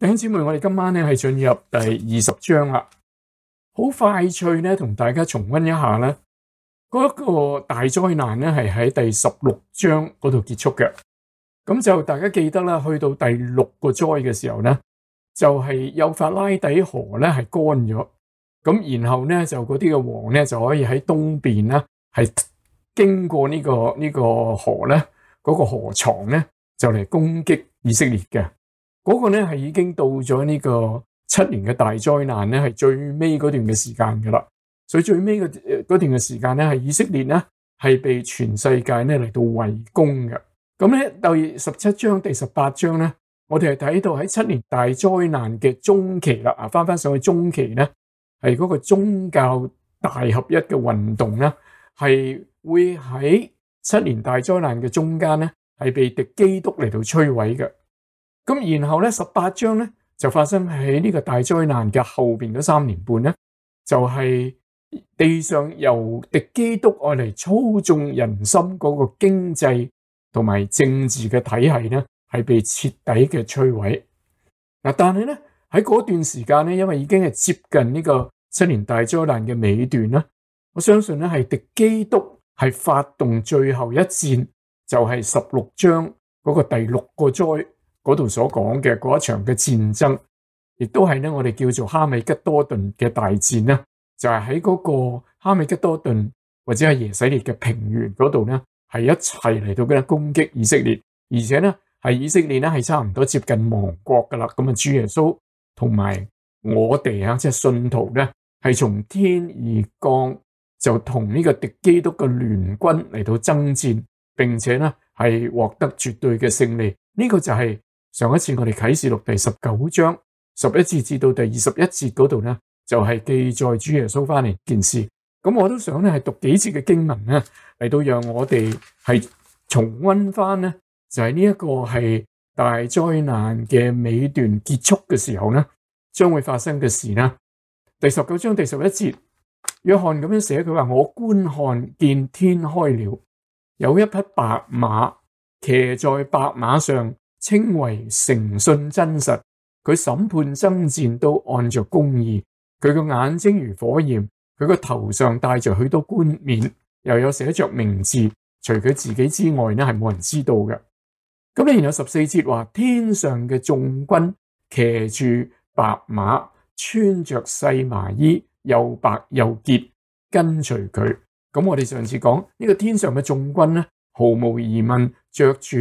弟兄姊妹，我哋今晚咧系进入第二十章啦，好快脆咧，同大家重温一下咧，嗰个大灾难咧系喺第十六章嗰度结束嘅。咁就大家记得啦，去到第六个灾嘅时候咧，就系有法拉底河咧系干咗，咁然后咧就嗰啲嘅王咧就可以喺东边咧系经过呢个呢个河咧，嗰个河床咧就嚟攻击以色列嘅。嗰个咧系已经到咗呢个七年嘅大灾难咧，系最尾嗰段嘅时间噶啦。所以最尾嗰段嘅时间咧，系以色列咧系被全世界咧嚟到围攻嘅。咁咧第十七章第十八章咧，我哋系睇到喺七年大灾难嘅中期啦，啊，翻翻上去中期咧，系嗰个宗教大合一嘅运动咧，系会喺七年大灾难嘅中间咧，系被敌基督嚟到摧毁嘅。咁然后咧，十八章咧就发生喺呢个大灾难嘅后边嗰三年半咧，就系地上由敌基督爱嚟操纵人心嗰个经济同埋政治嘅体系咧，系被彻底嘅摧毁。嗱，但系咧喺嗰段时间咧，因为已经系接近呢个七年大灾难嘅尾段啦，我相信咧系敌基督系发动最后一战，就系十六章嗰个第六个灾。嗰度所讲嘅嗰一场嘅战争，亦都系咧我哋叫做哈米吉多顿嘅大战啦，就系喺嗰个哈米吉多顿或者系耶洗列嘅平原嗰度咧，系一齐嚟到嘅攻击以色列，而且咧系以色列咧系差唔多接近亡国噶啦。咁啊，主耶稣同埋我哋啊，即系信徒咧，系从天而降，就同呢个敌基督嘅联军嚟到争战，并且咧系获得绝对嘅胜利。呢个就系。上一次我哋启示录第十九章十一节至到第二十一节嗰度咧，就系记载耶稣翻嚟件事。咁我都想咧系读几节嘅经文咧，嚟到让我哋系重温翻咧，就系呢一个系大灾难嘅尾段结束嘅时候咧，将会发生嘅事啦。第十九章第十一节，约翰咁样写，佢话我观看见天开了，有一匹白马骑在白马上。称为诚信真实，佢审判争战都按着公义，佢个眼睛如火焰，佢个头上戴着许多冠冕，又有写着名字，除佢自己之外呢，系冇人知道嘅。咁呢，然后十四节话天上嘅众军骑住白马，穿着细麻衣，又白又洁，跟随佢。咁我哋上次讲呢个天上嘅众军呢，毫无疑问着住。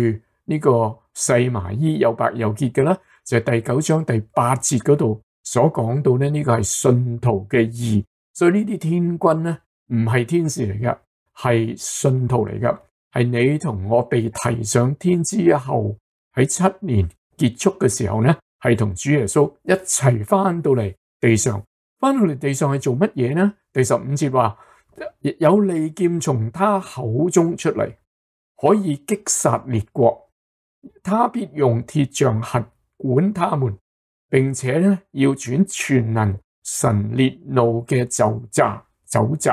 呢個細麻衣又白又結嘅咧，就係第九章第八節嗰度所講到咧。呢個係信徒嘅义。所以呢啲天君咧唔係天使嚟嘅，係信徒嚟嘅。係你同我被提上天之後，喺七年結束嘅時候咧，係同主耶穌一齊翻到嚟地上，翻到嚟地上係做乜嘢咧？第十五節話有利劍從他口中出嚟，可以擊殺列國。他必用铁匠核管他们，并且咧要转全能神列怒嘅咒责咒责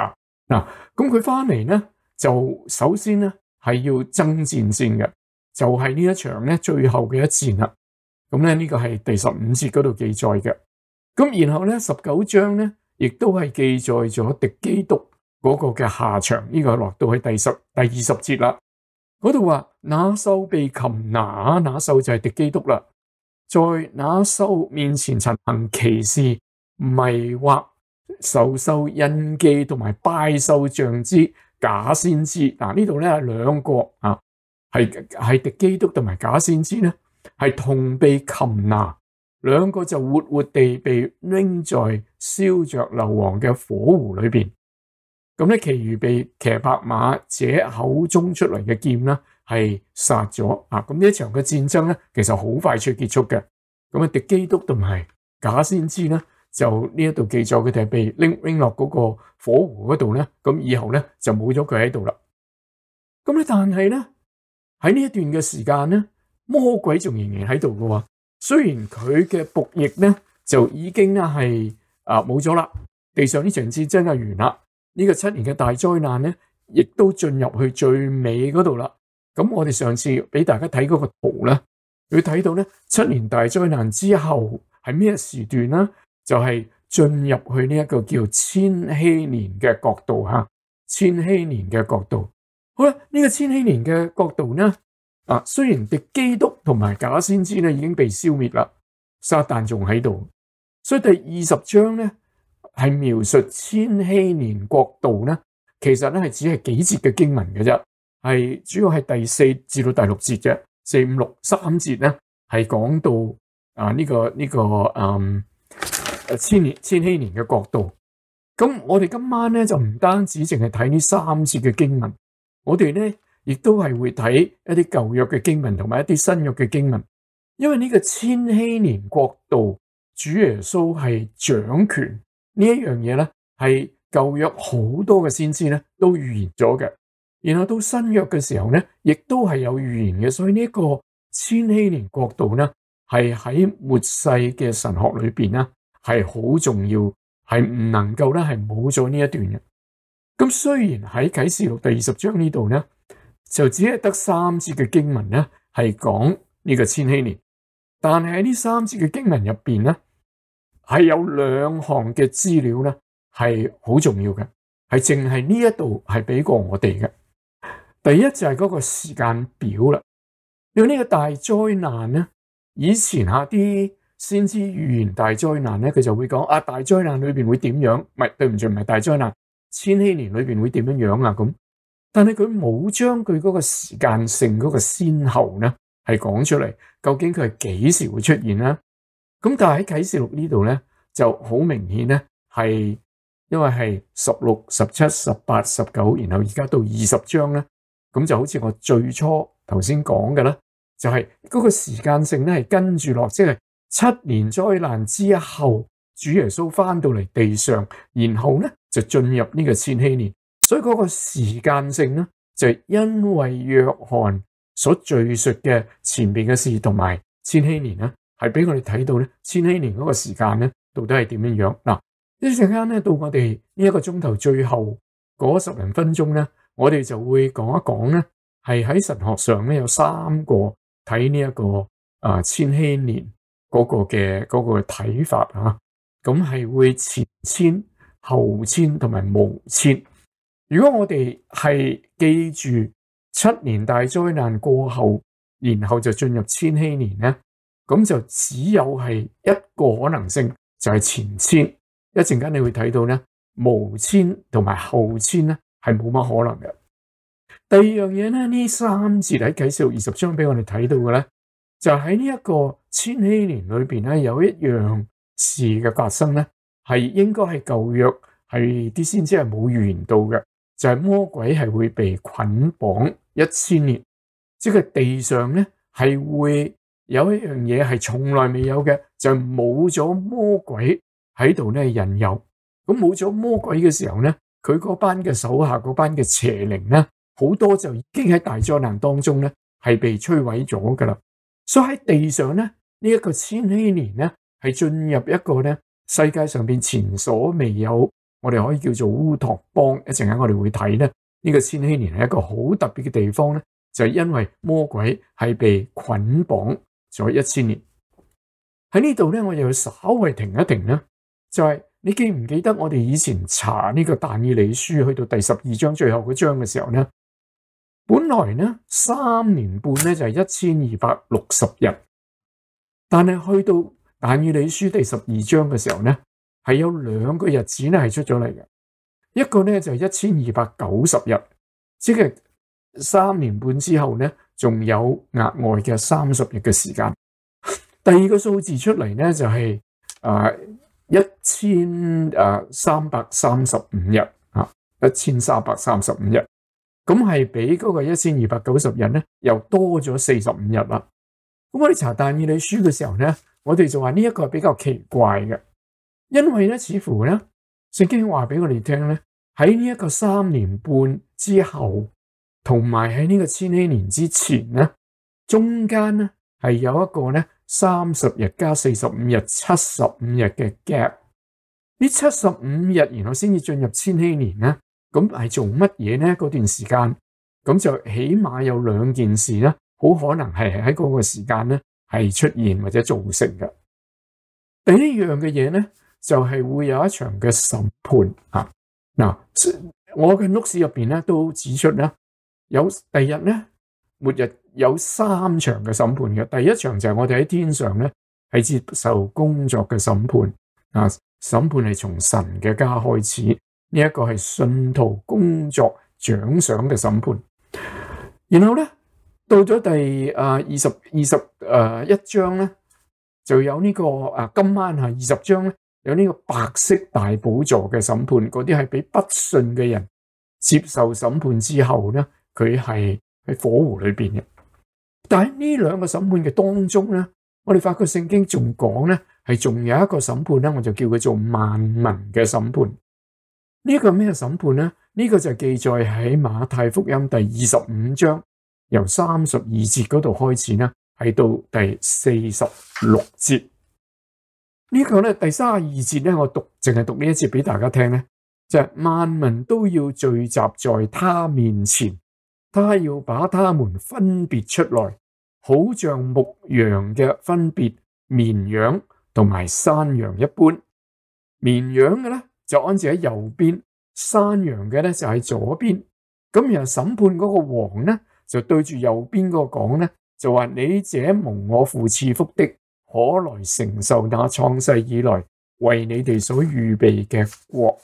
嗱，咁佢翻嚟咧就首先咧系要争战先嘅，就系呢一场咧最后嘅一战啦。咁咧呢个系第十五节嗰度记载嘅，咁然后咧十九章咧亦都系记载咗敌基督嗰个嘅下场，呢个落到去第十第二十节啦。嗰度話：那兽被擒拿，那兽就係敵基督啦。在那兽面前行歧視、迷惑、受受印記同埋拜受像之假先知。嗱，呢度咧係兩個啊，係系敵基督同埋假先知咧，係同被擒拿，兩個就活活地被拎在燒着硫磺嘅火湖裏边。咁咧，其余被骑白马者口中出嚟嘅剑咧，系杀咗啊！咁呢一场嘅战争咧，其实好快脆结束嘅。咁啊，狄基督同埋假先知咧，就呢一度记载佢哋系被拎拎落嗰个火湖嗰度咧。咁以后咧就冇咗佢喺度啦。咁咧，但系咧喺呢一段嘅时间咧，魔鬼仲仍然喺度嘅。虽然佢嘅仆役咧就已经咧系啊冇咗啦，地上呢场战争就完啦。呢个七年嘅大灾难咧，亦都进入去最尾嗰度啦。咁我哋上次俾大家睇嗰个图咧，会睇到咧七年大灾难之后系咩时段呢？就系进入去呢一个叫千禧年嘅角度吓，千禧年嘅角度。好啦，呢个千禧年嘅角度呢，啊虽然敌基督同埋假先知呢已经被消灭啦，撒旦仲喺度，所以第二十章呢？系描述千禧年国度咧，其实咧系只系几节嘅经文嘅啫，系主要系第四至到第六节啫，四五六三节咧系讲到啊呢个呢个嗯诶千年千禧年嘅国度。咁我哋今晚咧就唔单止净系睇呢三节嘅经文，我哋咧亦都系会睇一啲旧约嘅经文同埋一啲新约嘅经文，因为呢个千禧年国度，主耶稣系掌权。呢一样嘢咧，系旧约好多嘅先知咧都预言咗嘅，然后到新约嘅时候咧，亦都系有预言嘅。所以呢一个千禧年角度咧，系喺末世嘅神学里边咧，系好重要，系唔能够咧系冇咗呢一段嘅。咁虽然喺启示录第二十章呢度咧，就只系得三节嘅经文咧系讲呢个千禧年，但系喺呢三节嘅经文入边咧。系有两项嘅资料咧，系好重要嘅，系净系呢一度系俾过我哋嘅。第一就系嗰个时间表啦。因为呢个大灾难咧，以前下啲先知预言大灾难咧，佢就会讲啊，大灾难里边会点样？唔系对唔住，唔系大灾难，千禧年里边会点样样啊？咁，但系佢冇将佢嗰个时间性、嗰个先后咧，系讲出嚟，究竟佢系几时会出现咧？咁但系喺启示录呢度咧，就好明显咧，系因为系十六、十七、十八、十九，然后而家到二十章咧，咁就好似我最初头先讲嘅啦，就系嗰个时间性咧，系跟住落，即系七年灾难之后，主耶稣翻到嚟地上，然后咧就进入呢个千禧年，所以嗰个时间性咧，就因为约翰所叙述嘅前边嘅事同埋千禧年啦。系俾我哋睇到咧，千禧年嗰个时间咧，到底系点样样？嗱，一阵间咧，到我哋呢一个钟头最后嗰十零分钟咧，我哋就会讲一讲咧，系喺神学上咧有三个睇呢一个啊千禧年嗰个嘅嗰个睇法啊，咁系会前千、后千同埋无千。如果我哋系记住七年大灾难过后，然后就进入千禧年咧。咁就只有系一个可能性，就系前千一阵间你会睇到咧，无千同埋后千咧系冇乜可能嘅。第二样嘢咧，呢三节喺介绍二十章俾我哋睇到嘅咧，就喺呢一个千禧年里边咧，有一样事嘅发生咧，系应该系旧约系啲先知系冇预言到嘅，就系魔鬼系会被捆绑一千年，即系地上咧系会。有一样嘢系从来未有嘅，就冇咗魔鬼喺度咧，人有咁冇咗魔鬼嘅时候咧，佢嗰班嘅手下，嗰班嘅邪灵咧，好多就已经喺大灾难当中咧系被摧毁咗噶啦。所以喺地上咧，呢一个千禧年咧系进入一个咧世界上边前所未有，我哋可以叫做乌托邦。一阵间我哋会睇咧，呢个千禧年系一个好特别嘅地方咧，就系因为魔鬼系被捆绑。咗一千年喺呢度咧，我又稍微停一停咧，就系你记唔记得我哋以前查呢个但以理书去到第十二章最后嗰章嘅时候咧，本来呢三年半咧就系一千二百六十日，但系去到但以理书第十二章嘅时候咧，系有两个日子咧系出咗嚟嘅，一个咧就系一千二百九十日，即系三年半之后咧。仲有额外嘅三十日嘅时间。第二个数字出嚟咧，就系啊一千诶三百三十五日啊，一千三百三十五日。咁系比嗰个一千二百九十日咧，又多咗四十五日啦。咁我哋查但以理书嘅时候咧，我哋就话呢一个比较奇怪嘅，因为咧似乎咧，圣经话俾我哋听咧，喺呢一个三年半之后。同埋喺呢个千禧年之前咧，中间咧系有一个咧三十日加四十五日七十五日嘅 gap，呢七十五日然后先至进入千禧年咧，咁系做乜嘢咧？嗰段时间咁就起码有两件事呢，好可能系喺嗰个时间咧系出现或者造成嘅。第一样嘅嘢咧，就系会有一场嘅审判啊！嗱，我嘅 notes 入边咧都指出啦。有第日呢末日有三场嘅审判嘅，第一场就系我哋喺天上呢系接受工作嘅审判啊，审判系从神嘅家开始，呢一个系信徒工作奖赏嘅审判。然后咧到咗第啊二十二十诶一章咧就有呢个啊今晚系二十章咧有呢个白色大宝座嘅审判，嗰啲系俾不信嘅人接受审判之后咧。佢系喺火湖里边嘅，但喺呢两个审判嘅当中咧，我哋发觉圣经仲讲咧，系仲有一个审判咧，我就叫佢做万民嘅审判。呢个咩审判咧？呢个就记载喺马太福音第二十五章，由三十二节嗰度开始啦，系到第四十六节。呢个咧第三十二节咧，我读净系读呢一节俾大家听咧，就系万民都要聚集在他面前。他要把他们分别出来，好像牧羊嘅分别绵羊同埋山羊一般。绵羊嘅咧就安置喺右边，山羊嘅咧就喺左边。咁然后审判嗰个王咧就对住右边个讲咧，就话你这蒙我父赐福的，可来承受那创世以来为你哋所预备嘅国。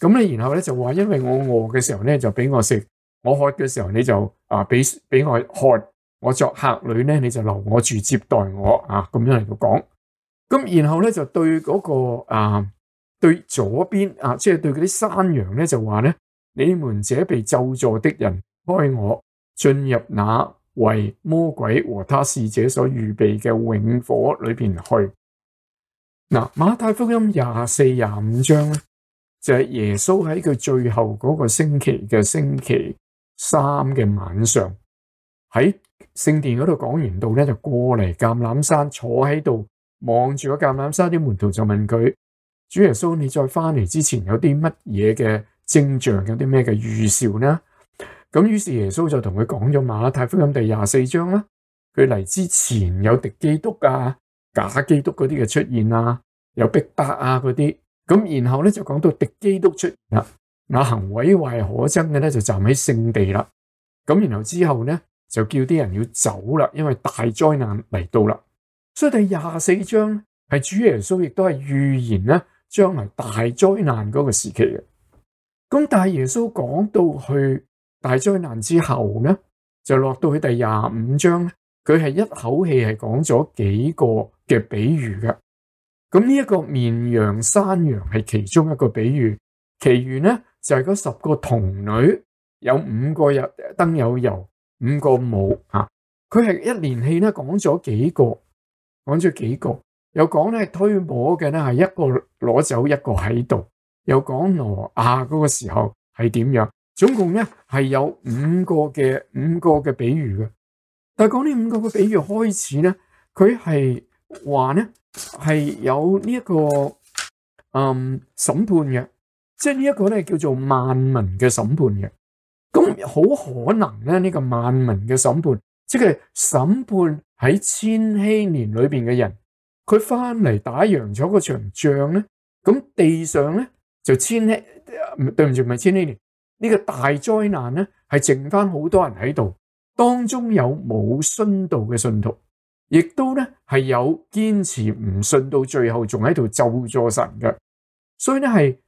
咁咧，然后咧就话，因为我饿嘅时候咧就俾我食。我喝嘅时候你就啊俾俾我喝，我作客女咧你就留我住接待我啊咁样嚟讲。咁然后咧就对嗰个啊对左边啊即系对嗰啲山羊咧就话咧：你们这被救助的人，开我进入那为魔鬼和他使者所预备嘅永火里边去。嗱，马太福音廿四廿五章咧就系耶稣喺佢最后嗰个星期嘅星期。三嘅晚上喺圣殿嗰度讲完道咧，就过嚟橄榄山坐喺度，望住个橄榄山啲门徒就问佢：，主耶稣，你再翻嚟之前有啲乜嘢嘅征象，有啲咩嘅预兆呢？咁于是耶稣就同佢讲咗马太福音第廿四章啦。佢嚟之前有敌基督啊、假基督嗰啲嘅出现啊，有逼迫啊嗰啲，咁然后咧就讲到敌基督出啦。那行毁坏可憎嘅咧，就站喺圣地啦。咁然后之后咧，就叫啲人要走啦，因为大灾难嚟到啦。所以第廿四章系主耶稣亦都系预言咧，将来大灾难嗰个时期嘅。咁但系耶稣讲到去大灾难之后咧，就落到去第廿五章，佢系一口气系讲咗几个嘅比喻嘅。咁呢一个绵羊山羊系其中一个比喻。其余呢就系嗰十个童女，有五个有灯有油，五个冇啊。佢系一连戏呢，讲咗几个，讲咗几个，又讲咧推磨嘅呢系一个攞走一个喺度，又讲挪亚嗰个时候系点样。总共呢系有五个嘅五个嘅比喻嘅。但系讲呢五个嘅比喻开始呢，佢系话呢系有呢一个嗯审判嘅。即系呢一个咧叫做万民嘅审判嘅，咁好可能咧呢个万民嘅审判，即系审判喺千禧年里边嘅人，佢翻嚟打赢咗嗰场仗咧，咁地上咧就千禧，对唔住唔系千禧年呢个大灾难咧，系剩翻好多人喺度，当中有冇信道嘅信徒，亦都咧系有坚持唔信到最后仲喺度咒助神嘅，所以咧系。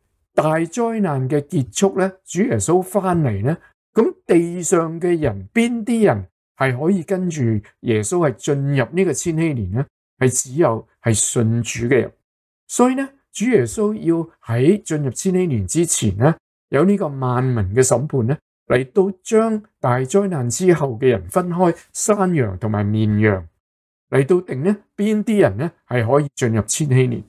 大灾难嘅结束咧，主耶稣翻嚟咧，咁地上嘅人边啲人系可以跟住耶稣系进入呢个千禧年咧？系只有系信主嘅人。所以咧，主耶稣要喺进入千禧年之前咧，有呢个万民嘅审判咧，嚟到将大灾难之后嘅人分开山羊同埋绵羊，嚟到定咧边啲人咧系可以进入千禧年。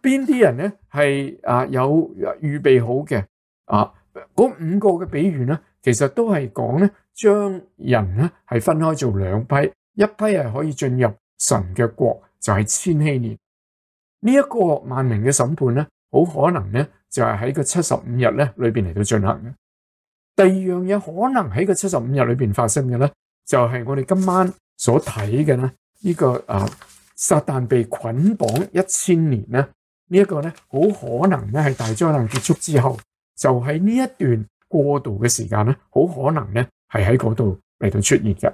边啲人咧系啊有预备好嘅啊？嗰五个嘅比喻咧，其实都系讲咧将人咧系分开做两批，一批系可以进入神嘅国，就系千禧年呢一个万民嘅审判咧，好可能咧就系喺个七十五日咧里边嚟到进行嘅。第二样嘢可能喺个七十五日里边发生嘅咧，就系我哋今晚所睇嘅咧呢个啊，撒旦被捆绑一千年咧。呢一个咧，好可能咧，系大灾难结束之后，就喺呢一段过渡嘅时间咧，好可能咧，系喺嗰度嚟到出现嘅。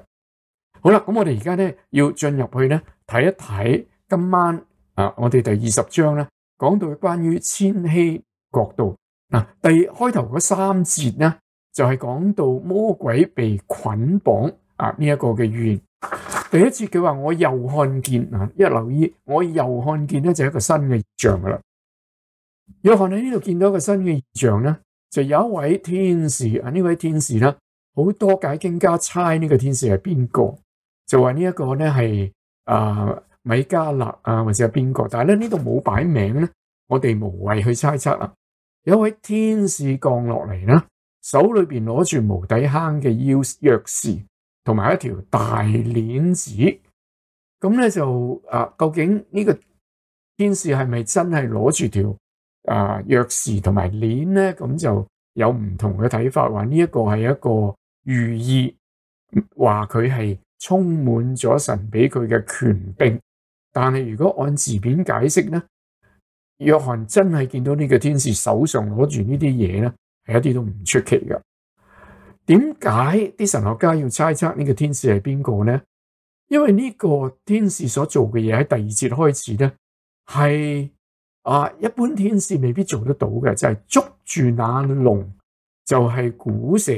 好啦，咁我哋而家咧要进入去咧睇一睇今晚啊，我哋第二十章咧讲到关于千禧角度嗱，第开头嗰三节咧就系讲到魔鬼被捆绑啊呢一个嘅言。第一次佢话我又看见啊，一留意我又看见咧就一个新嘅象噶啦。约翰喺呢度见到一个新嘅象咧，就有一位天使啊，呢位天使咧好多解经家猜呢个天使系边个，就话呢一个咧系啊米加勒啊，或者系边个，但系咧呢度冇摆名咧，我哋无谓去猜测啊。有位天使降落嚟啦，手里边攞住无底坑嘅钥钥匙。同埋一条大链子，咁咧就啊，究竟呢个天使系咪真系攞住条啊钥匙同埋链咧？咁就有唔同嘅睇法，话呢一个系一个寓意，话佢系充满咗神俾佢嘅权柄。但系如果按字面解释咧，约翰真系见到呢个天使手上攞住呢啲嘢咧，系一啲都唔出奇嘅。点解啲神学家要猜测呢个天使系边个呢？因为呢个天使所做嘅嘢喺第二节开始咧，系啊一般天使未必做得到嘅，就系捉住那龙，就系古蛇，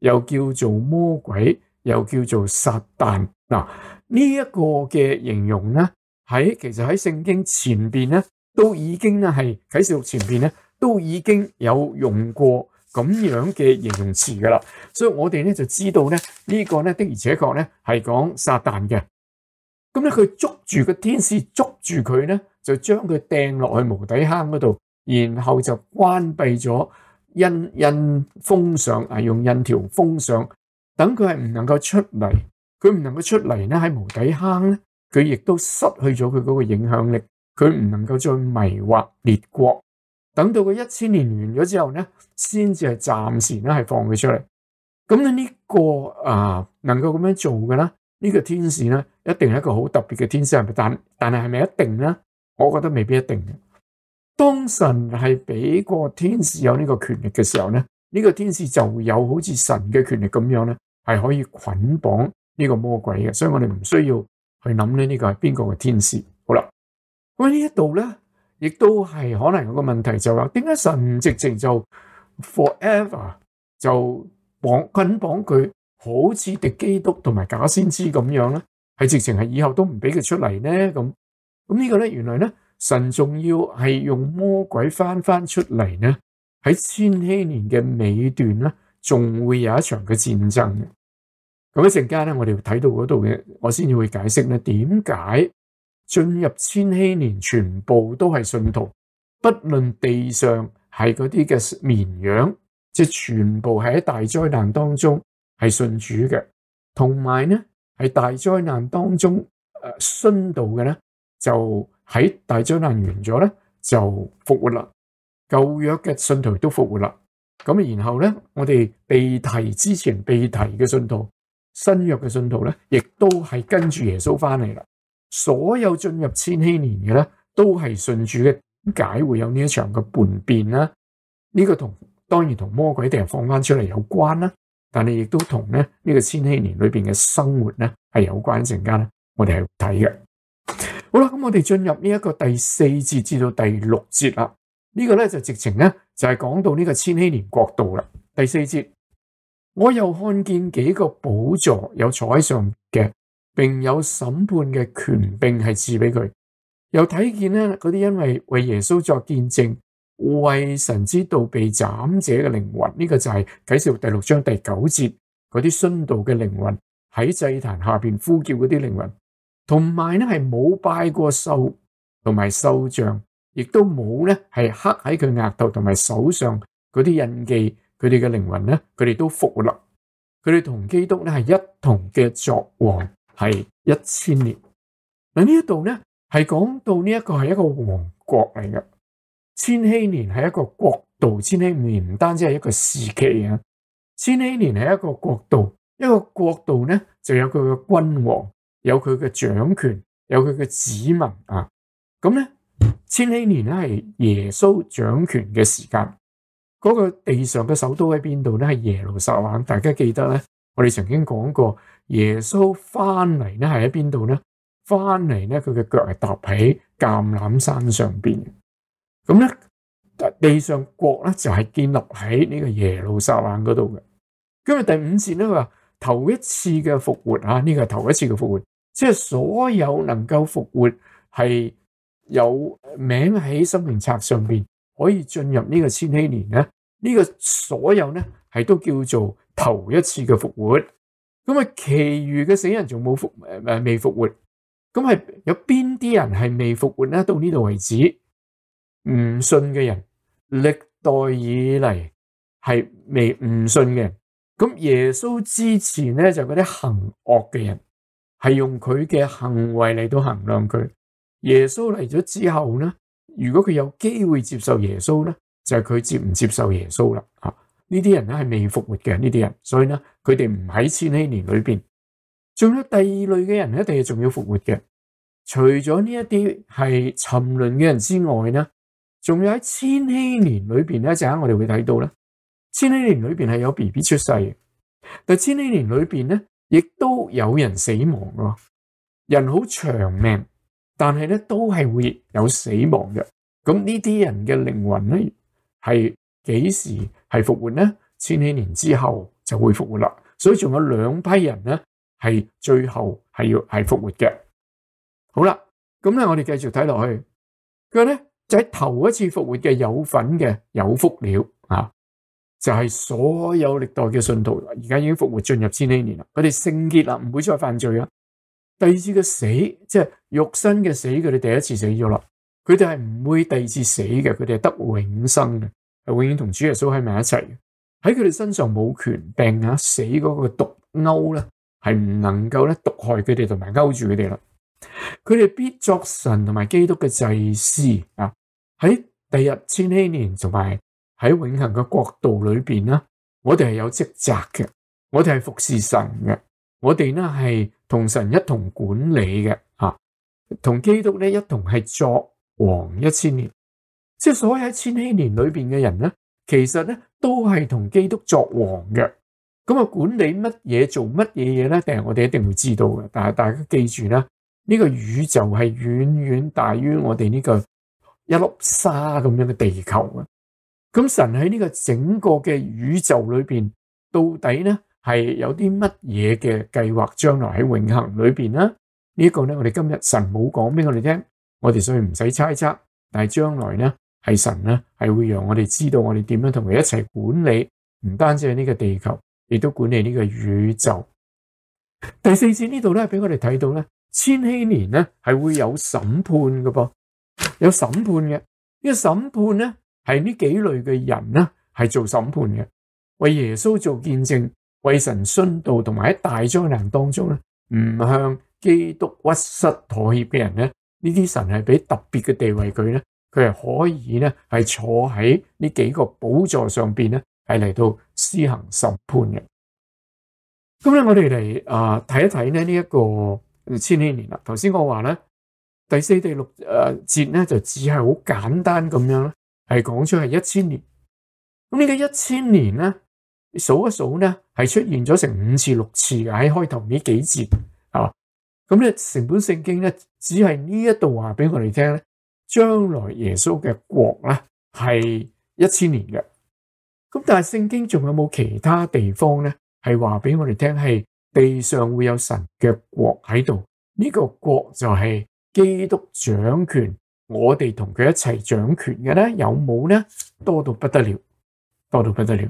又叫做魔鬼，又叫做撒旦嗱。呢一个嘅形容咧，喺其实喺圣经前边咧，都已经咧系启示录前边咧都已经有用过。咁樣嘅形容詞噶啦，所以我哋咧就知道咧呢個咧的而且確咧係講撒旦嘅。咁咧佢捉住個天使，捉住佢咧就將佢掟落去無底坑嗰度，然後就關閉咗印印封上啊，用印條封上，等佢係唔能夠出嚟。佢唔能夠出嚟咧喺無底坑咧，佢亦都失去咗佢嗰個影響力，佢唔能夠再迷惑列國。等到佢一千年完咗之后咧，先至系暂时咧系放佢出嚟。咁咧呢个啊能够咁样做嘅咧，呢个天使咧一定系一个好特别嘅天使，系咪？但但系系咪一定咧？我觉得未必一定嘅。当神系俾个天使有呢个权力嘅时候咧，呢个天使就有好似神嘅权力咁样咧，系可以捆绑呢个魔鬼嘅。所以我哋唔需要去谂咧呢个系边个嘅天使。好啦，咁呢一度咧。亦都系可能有个问题就话，点解神直情就 forever 就绑捆绑佢，好似定基督同埋假先知咁样咧？系直情系以后都唔俾佢出嚟咧？咁咁呢个咧，原来咧神仲要系用魔鬼翻翻出嚟咧，喺千禧年嘅尾段咧，仲会有一场嘅战争嘅。咁一阵间咧，我哋睇到嗰度嘅，我先至会解释咧，点解？进入千禧年，全部都系信徒，不论地上系嗰啲嘅绵羊，即系全部喺大灾难当中系信主嘅，同埋呢喺大灾难当中诶殉道嘅呢，就喺大灾难完咗呢就复活啦，旧约嘅信徒都复活啦，咁然后呢我哋被提之前被提嘅信徒，新约嘅信徒呢，亦都系跟住耶稣翻嚟啦。所有进入千禧年嘅咧，都系顺住嘅。点解会有呢一场嘅叛变啦。呢个同当然同魔鬼地人放翻出嚟有关啦。但系亦都同咧呢个千禧年里边嘅生活咧系有关阵间咧，我哋系睇嘅。好啦，咁我哋进入呢一个第四节至到第六节啦。呢个咧就直情咧就系讲到呢个千禧年国度啦。第四节，我又看见几个宝座，有坐喺上嘅。并有审判嘅权，柄系赐俾佢。又睇见呢嗰啲，因为为耶稣作见证、为神之道被斩者嘅灵魂，呢个就系《启示录》第六章第九节嗰啲殉道嘅灵魂喺祭坛下边呼叫嗰啲灵魂，同埋呢系冇拜过受同埋受像，亦都冇呢系刻喺佢额头同埋手上嗰啲印记。佢哋嘅灵魂呢，佢哋都服立，佢哋同基督呢系一同嘅作王。系一千年，嗱呢一度咧系讲到呢一个系一个王国嚟嘅，千禧年系一个国度，千禧年唔单止系一个时期啊，千禧年系一个国度，一个国度咧就有佢嘅君王，有佢嘅掌权，有佢嘅子民啊，咁咧千禧年咧系耶稣掌权嘅时间，嗰个地上嘅首都喺边度咧？系耶路撒冷，大家记得咧，我哋曾经讲过。耶稣翻嚟咧系喺边度咧？翻嚟咧佢嘅脚系踏喺橄榄山上边咁咧，地上国咧就系建立喺呢个耶路撒冷嗰度嘅。跟住第五节咧话头一次嘅复活啊，呢个头一次嘅复活，即系所有能够复活系有名喺生命册上边可以进入呢个千禧年咧，呢个所有咧系都叫做头一次嘅复活。咁啊，其余嘅死人仲冇复诶诶未复活，咁系有边啲人系未复活咧？到呢度为止，唔信嘅人，历代以嚟系未唔信嘅。咁耶稣之前咧，就嗰啲行恶嘅人，系用佢嘅行为嚟到衡量佢。耶稣嚟咗之后咧，如果佢有机会接受耶稣咧，就系佢接唔接受耶稣啦。啊！呢啲人咧系未复活嘅，呢啲人，所以咧佢哋唔喺千禧年里边。仲有第二类嘅人一定系仲要复活嘅。除咗呢一啲系沉沦嘅人之外，呢仲有喺千禧年里边咧，就喺我哋会睇到咧，千禧年里边系有 B B 出世，但千禧年里边咧亦都有人死亡噶。人好长命，但系咧都系会有死亡嘅。咁呢啲人嘅灵魂咧系几时？系复活咧，千禧年之后就会复活啦。所以仲有两批人咧，系最后系要系复活嘅。好啦，咁咧我哋继续睇落去。佢咧就喺头一次复活嘅有份嘅有福了啊，就系所有历代嘅信徒，而家已经复活进入千禧年啦。佢哋圣洁啦，唔会再犯罪啦。第二次嘅死，即系肉身嘅死，佢哋第一次死咗啦，佢哋系唔会第二次死嘅，佢哋系得永生嘅。永远同主耶稣喺埋一齐，喺佢哋身上冇权病啊死嗰个毒勾咧，系唔能够咧毒害佢哋同埋勾住佢哋啦。佢哋必作神同埋基督嘅祭司啊！喺第日千禧年同埋喺永恒嘅国度里边呢，我哋系有职责嘅，我哋系服侍神嘅，我哋呢系同神一同管理嘅啊，同基督呢一同系作王一千年。即系所有喺千禧年里边嘅人咧，其实咧都系同基督作王嘅。咁啊，管理乜嘢做乜嘢嘢咧，定系我哋一定会知道嘅。但系大家记住咧，呢个宇宙系远远大于我哋呢个一粒沙咁样嘅地球嘅。咁神喺呢个整个嘅宇宙里边，到底咧系有啲乜嘢嘅计划？将来喺永恒里边咧，呢一个咧，我哋今日神冇讲俾我哋听，我哋所以唔使猜测。但系将来咧。系神咧，系会让我哋知道我哋点样同佢一齐管理，唔单止系呢个地球，亦都管理呢个宇宙。第四节呢度咧，俾我哋睇到咧，千禧年咧系会有审判嘅噃，有审判嘅。呢个审判咧系呢几类嘅人咧系做审判嘅，为耶稣做见证，为神殉道，同埋喺大灾难当中咧唔向基督屈膝妥协嘅人咧，呢啲神系俾特别嘅地位佢咧。佢系可以咧，系坐喺呢几个宝座上边咧，系嚟到施行审判嘅。咁咧，我哋嚟啊睇一睇咧呢一个千禧年啦。头先我话咧第四第六诶节咧就只系好简单咁样，咧，系讲出系一千年。咁呢个一千年咧数一数咧系出现咗成五次六次嘅喺开头呢几节啊。咁咧成本圣经咧只系呢一度话俾我哋听咧。将来耶稣嘅国咧系一千年嘅，咁但系圣经仲有冇其他地方咧系话俾我哋听，系地上会有神嘅国喺度？呢个国就系基督掌权，我哋同佢一齐掌权嘅咧，有冇咧？多到不得了，多到不得了。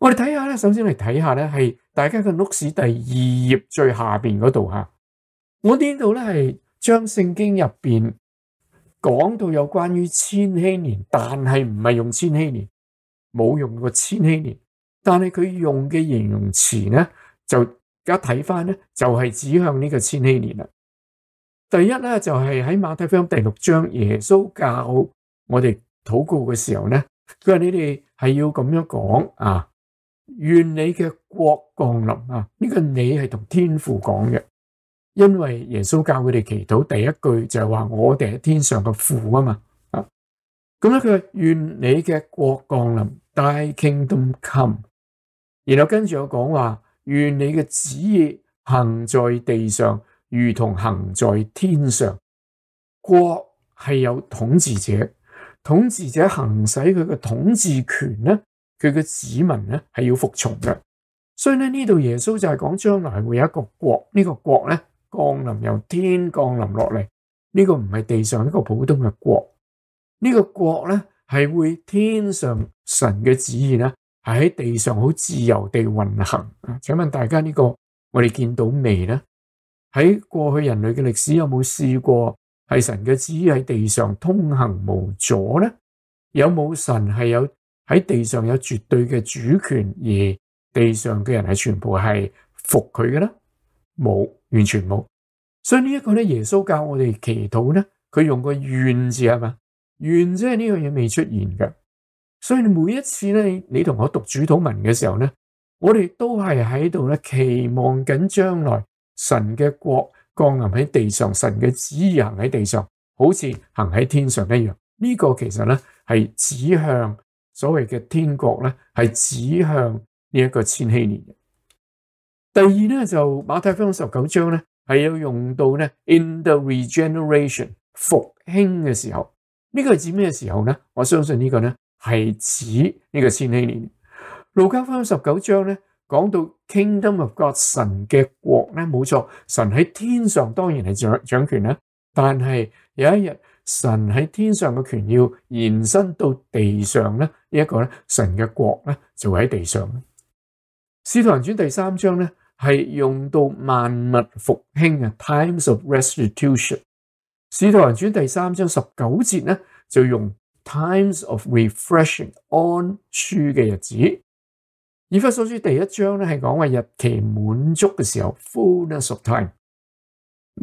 我哋睇下咧，首先嚟睇下咧，系大家嘅《路史》第二页最下边嗰度吓。我呢度咧系将圣经入边。讲到有关于千禧年，但系唔系用千禧年，冇用过千禧年，但系佢用嘅形容词呢，就而家睇翻呢，就系指向呢个千禧年啦。第一咧就系喺马太福音第六章，耶稣教我哋祷告嘅时候呢，佢话你哋系要咁样讲啊，愿你嘅国降临啊，呢个你系同天父讲嘅。因为耶稣教佢哋祈祷，第一句就系话我哋系天上嘅父啊嘛，啊，咁咧佢愿你嘅国降临，大 kingdom come，然后跟住我讲话愿你嘅旨意行在地上，如同行在天上。国系有统治者，统治者行使佢嘅统治权咧，佢嘅子民咧系要服从嘅。所以咧呢度耶稣就系讲将来会有一个国，呢个国咧。降临由天降临落嚟，呢个唔系地上一个普通嘅国，呢个国咧系会天上神嘅旨意咧，系喺地上好自由地运行。请问大家呢个我哋见到未咧？喺过去人类嘅历史有冇试过系神嘅旨意喺地上通行无阻咧？有冇神系有喺地上有绝对嘅主权，而地上嘅人系全部系服佢嘅咧？冇。完全冇，所以呢一个咧，耶稣教我哋祈祷咧，佢用个愿字系嘛，愿即系呢样嘢未出现嘅。所以每一次咧，你同我读主祷文嘅时候咧，我哋都系喺度咧期望紧将来神嘅国降临喺地上，神嘅旨意行喺地上，好似行喺天上一样。呢个其实咧系指向所谓嘅天国咧，系指向呢一个千禧年嘅。第二咧就马太福音十九章咧系要用到咧 in the regeneration 复兴嘅时候，呢个系指咩时候咧？我相信呢个咧系指呢个千禧年。路加福音十九章咧讲到 kingdom of God 神嘅国咧冇错，神喺天上当然系掌掌权啦，但系有一日神喺天上嘅权要延伸到地上咧，呢一个咧神嘅国咧就喺地上。使徒行传第三章咧。系用到万物复兴啊，times of restitution。使徒行传第三章十九节呢，就用 times of refreshing 安舒嘅日子。以弗所书第一章呢，系讲话日期满足嘅时候，fullness of time。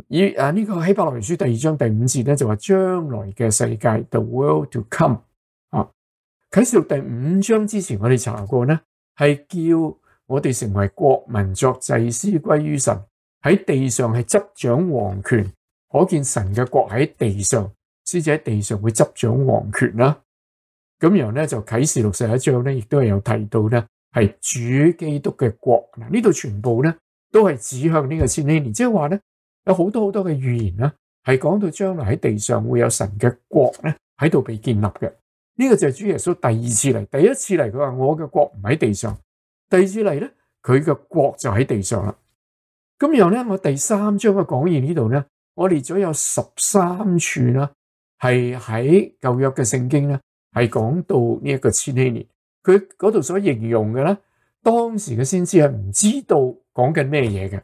以啊呢个希伯来文书第二章第五节呢，就话将来嘅世界，the world to come。啊，启示录第五章之前我哋查过呢，系叫。我哋成为国民作祭司归于神喺地上系执掌皇权，可见神嘅国喺地上，先至喺地上会执掌皇权啦。咁然后咧就启示六十一章咧，亦都系有提到咧系主基督嘅国。嗱呢度全部咧都系指向呢个千禧年，即系话咧有好多好多嘅预言啦，系讲到将来喺地上会有神嘅国咧喺度被建立嘅。呢个就系主耶稣第二次嚟，第一次嚟佢话我嘅国唔喺地上。第二嚟咧，佢嘅国就喺地上啦。咁然后咧，我第三章嘅讲完呢度咧，我列咗有十三处啦，系喺旧约嘅圣经咧，系讲到呢一个千禧年。佢嗰度所形容嘅咧，当时嘅先知唔知道讲紧咩嘢嘅。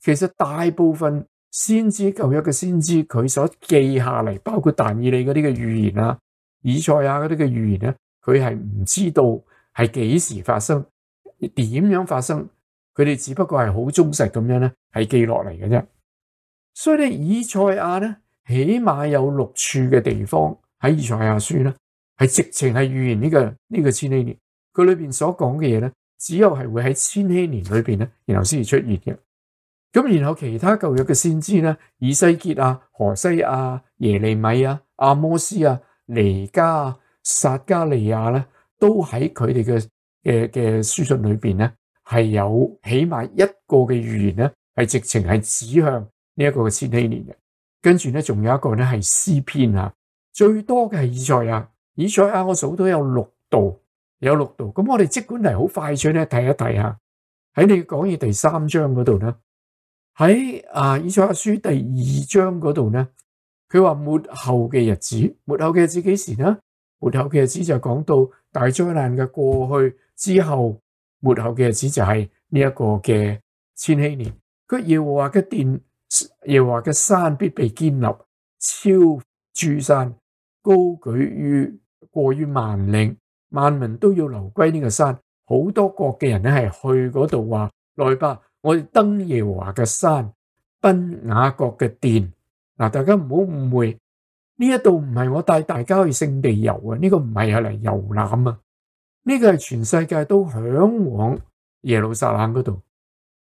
其实大部分先知旧约嘅先知，佢所记下嚟，包括但以理嗰啲嘅预言啊、以赛啊嗰啲嘅预言咧，佢系唔知道系几时发生。点样发生？佢哋只不过系好忠实咁样咧，系记落嚟嘅啫。所以咧，以赛亚咧，起码有六处嘅地方喺以赛亚书咧，系直情系预言呢个呢个千禧年。佢里边所讲嘅嘢咧，只有系会喺千禧年里边咧，然后先至出现嘅。咁然后其他旧约嘅先知咧，以西结啊、何西啊、耶利米啊、阿摩斯啊、尼加啊、撒加利亚咧，都喺佢哋嘅。嘅嘅書信裏边咧，係有起碼一個嘅語言咧，係直情係指向呢一個嘅千禧年嘅。跟住咧，仲有一個咧係詩篇啊，最多嘅係以賽亞，以賽亞我數到有六度，有六度。咁我哋即管嚟好快脆咧睇一睇下，喺你講嘢第三章嗰度咧，喺啊以賽亞書第二章嗰度咧，佢話末後嘅日子，末後嘅日子幾時呢？末後嘅日子就講到大災難嘅過去。之后末后嘅日子就系呢一个嘅千禧年，佢耶和华嘅殿，耶和华嘅山必被建立，超诸山，高举于过于万岭，万民都要留归呢个山。好多国嘅人咧系去嗰度话：来吧，我哋登耶和华嘅山，奔雅各嘅殿。嗱，大家唔好误会，呢一度唔系我带大家去圣地游啊，呢个唔系系嚟游览啊。呢个系全世界都向往耶路撒冷嗰度，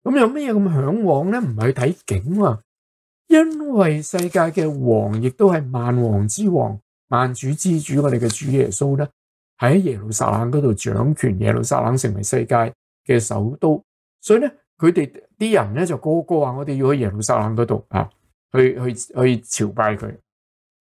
咁有咩咁向往咧？唔系睇景啊，因为世界嘅王亦都系万王之王、万主之主，我哋嘅主耶稣咧喺耶路撒冷嗰度掌权，耶路撒冷成为世界嘅首都，所以咧佢哋啲人咧就个个话我哋要去耶路撒冷嗰度啊，去去去朝拜佢。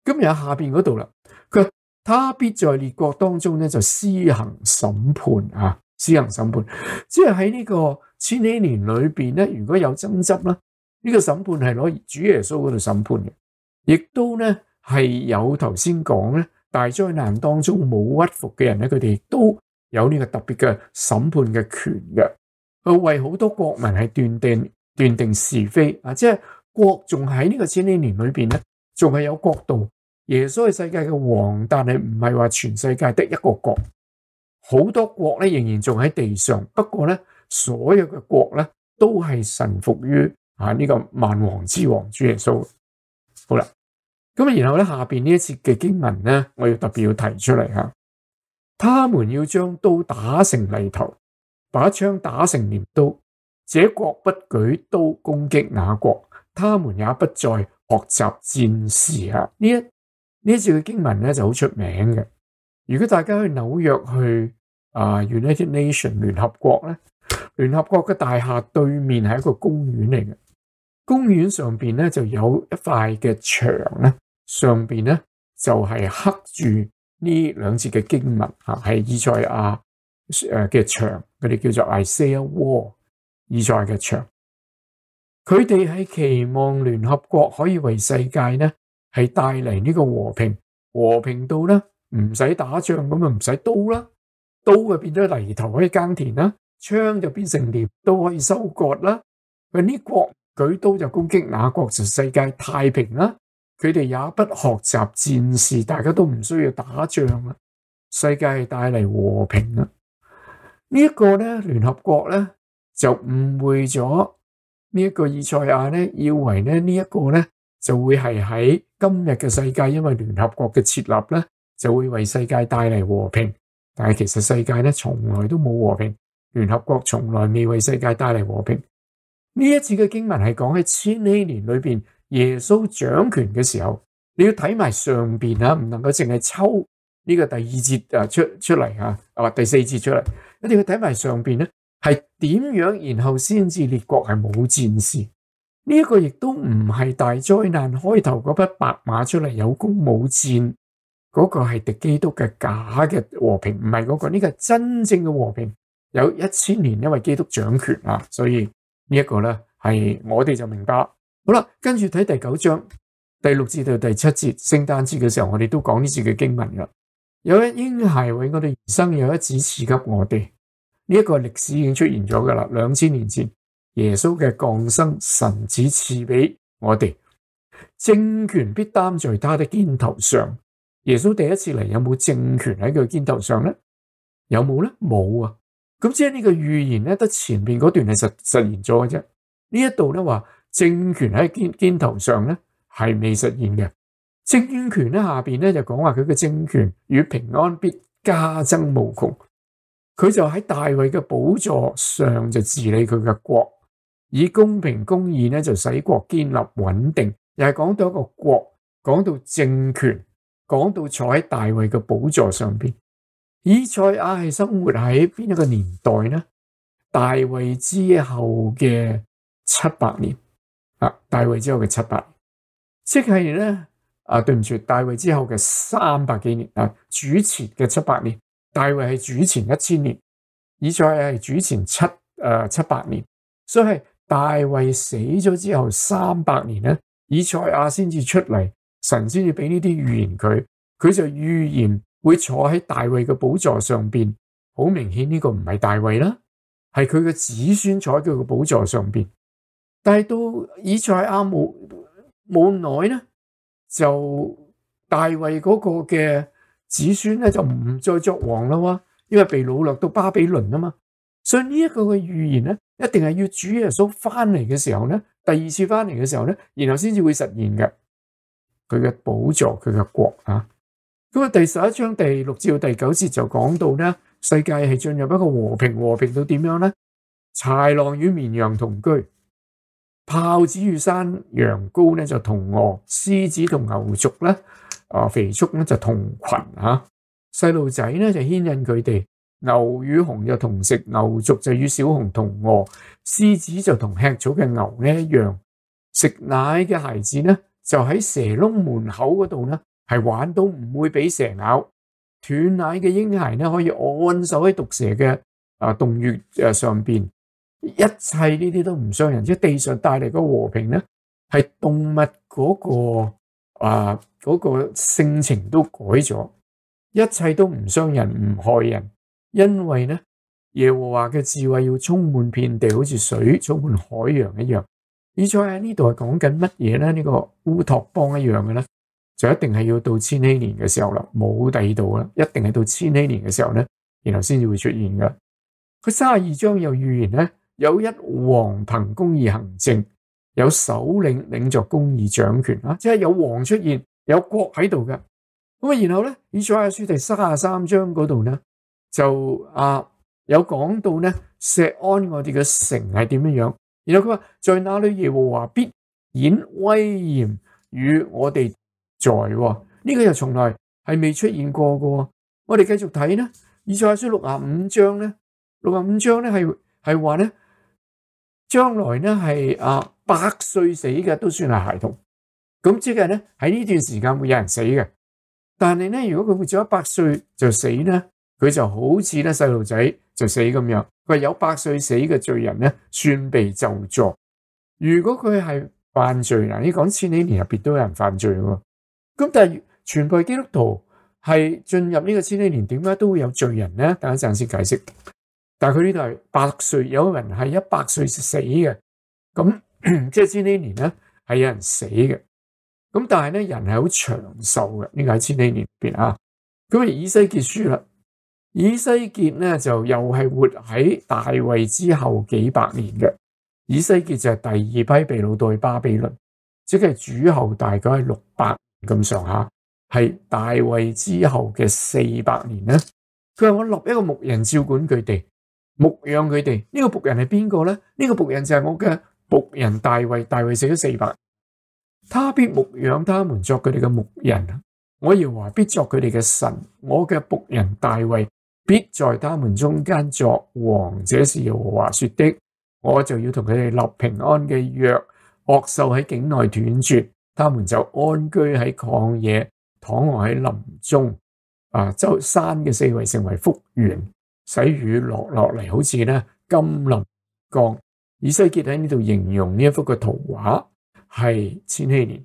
咁又下边嗰度啦，佢。他必在列国当中咧就施行审判啊，施行审判，即系喺呢个千禧年里边咧，如果有争执啦，呢个审判系攞主耶稣嗰度审判嘅，亦都咧系有头先讲咧，大灾难当中冇屈服嘅人咧，佢哋都有呢个特别嘅审判嘅权嘅，去为好多国民系断定断定是非啊，即系国仲喺呢个千禧年里边咧，仲系有国度。耶稣系世界嘅王，但系唔系话全世界的一个国，好多国咧仍然仲喺地上。不过咧，所有嘅国咧都系臣服于啊呢个万王之王主耶稣。好啦，咁然后咧下边呢一节嘅经文咧，我要特别要提出嚟吓，他们要将刀打成犁头，把枪打成镰刀，这国不举刀攻击那国，他们也不再学习战士啊呢一。呢次嘅经文咧就好出名嘅。如果大家去纽约去啊 United Nation 联合国咧，联合国嘅大厦对面系一个公园嚟嘅。公园上边咧就有一块嘅墙咧，上边咧就系刻住呢两节嘅经文吓，系以赛亚诶嘅墙，佢哋叫做 Isaiah Wall 以赛嘅墙。佢哋系期望联合国可以为世界呢？系带嚟呢个和平，和平到咧唔使打仗咁啊，唔使刀啦，刀就变咗犁头可以耕田啦，枪就变成镰刀可以收割啦。佢呢国举刀就攻击，那国就世界太平啦。佢哋也不学习战士，大家都唔需要打仗啦。世界带嚟和平啦。呢一个咧，联合国咧就误会咗呢一个以赛亚咧，以为咧呢一个咧。就会系喺今日嘅世界，因为联合国嘅设立咧，就会为世界带嚟和平。但系其实世界咧从来都冇和平，联合国从来未为世界带嚟和平。呢一次嘅经文系讲喺千禧年里边，耶稣掌权嘅时候，你要睇埋上边啊，唔能够净系抽呢个第二节啊出出嚟啊，或第四节出嚟，一定要睇埋上边咧，系点样然后先至列国系冇战事。呢一个亦都唔系大灾难开头嗰匹白马出嚟有功冇战，嗰个系敌基督嘅假嘅和平，唔系嗰个呢个真正嘅和平，有一千年因为基督掌权啊，所以呢一个咧系我哋就明白。好啦，跟住睇第九章第六至到第七节圣诞节嘅时候，我哋都讲呢节嘅经文噶，有一婴孩为我哋生，有一子赐给我哋，呢一个历史已经出现咗噶啦，两千年前。耶稣嘅降生，神子赐俾我哋政权必担在他的肩头上。耶稣第一次嚟有冇政权喺佢肩头上呢？有冇呢？冇啊！咁即系呢个预言呢？得前边嗰段系实实现咗嘅啫。呢一度呢话政权喺肩肩头上呢系未实现嘅政权呢下边呢就讲话佢嘅政权与平安必加增无穷。佢就喺大卫嘅宝座上就治理佢嘅国。以公平公义呢，就使国建立稳定，又系讲到一个国，讲到政权，讲到坐喺大卫嘅宝座上边。以赛亚系生活喺边一个年代呢？大卫之后嘅七百年啊，大卫之后嘅七百年，即系呢啊？对唔住，大卫之后嘅三百几年啊，主前嘅七百年，大卫系主前一千年，以赛系主前七诶七百年，所以。大卫死咗之后三百年咧，以赛亚先至出嚟，神先至俾呢啲预言佢。佢就预言会坐喺大卫嘅宝座上边。好明显呢个唔系大卫啦，系佢嘅子孙坐喺佢嘅宝座上边。但系到以赛亚冇冇耐咧，就大卫嗰个嘅子孙咧就唔再作王啦，因为被掳掠到巴比伦啊嘛。所以呢一个嘅预言咧，一定系要主耶稣翻嚟嘅时候咧，第二次翻嚟嘅时候咧，然后先至会实现嘅，佢嘅宝助，佢嘅国啊。咁啊，第十一章第六至到第九节就讲到咧，世界系进入一个和平，和平到点样咧？豺狼与绵羊同居，豹子与山羊羔咧就同卧，狮子同牛族咧，啊肥畜咧就同群啊，细路仔咧就牵引佢哋。牛与熊又同食，牛族就与小熊同饿，狮子就同吃草嘅牛呢一样，食奶嘅孩子呢就喺蛇窿门口嗰度呢，系玩到唔会俾蛇咬；断奶嘅婴孩呢可以按手喺毒蛇嘅啊洞穴诶上边，一切呢啲都唔伤人，即系地上带嚟个和平呢，系动物嗰个啊嗰个性情都改咗，一切都唔伤人，唔害人。因为呢，耶和华嘅智慧要充满遍地，好似水充满海洋一样。以赛亚呢度系讲紧乜嘢呢？呢个乌托邦一样嘅呢，就一定系要到千禧年嘅时候啦，冇第二度啦，一定系到千禧年嘅时候呢，然后先至会出现噶。佢三十二章又预言呢，有一王凭公义行政，有首领领着公义掌权啊，即系有王出现，有国喺度嘅。咁啊，然后呢？以赛亚书第三十三章嗰度呢？就啊有讲到呢，锡安我哋嘅城系点样样？然后佢话在哪里耶和华必显威严与我哋在呢个又从来系未出现过嘅。我哋继续睇呢，以赛亚书六十五章呢，六十五章呢系系话呢将来呢系啊百岁死嘅都算系孩童。咁即系呢喺呢段时间会有人死嘅，但系呢如果佢活咗一百岁就死呢？佢就好似咧细路仔就死咁样，佢有百岁死嘅罪人咧，算被就助。如果佢系犯罪嗱，你讲千禧年入边都有人犯罪喎。咁但系全部基督徒系进入呢个千禧年，点解都会有罪人咧？等一阵先解释。但系佢呢度系百岁，有人系一百岁死嘅，咁 即系千禧年咧系有人死嘅。咁但系咧人系好长寿嘅，呢个喺千禧年入边啊。咁而以西结书啦。以西结呢就又系活喺大卫之后几百年嘅，以西结就系第二批被掳到去巴比伦，即系主后大概系六百咁上下，系大卫之后嘅四百年呢。佢话我立一个牧人照管佢哋，牧养佢哋。呢个仆人系边个呢？呢个仆人就系我嘅仆人大卫。大卫死咗四百，他必牧养他们作佢哋嘅牧人。我耶华必作佢哋嘅神。我嘅仆人大卫。必在他们中间作王，这是何华说的。我就要同佢哋立平安嘅约，恶兽喺境内断绝，他们就安居喺旷野，躺卧喺林中。啊，周山嘅四围成为福源，使雨落落嚟，好似咧金林降。以西结喺呢度形容呢一幅嘅图画，系千禧年。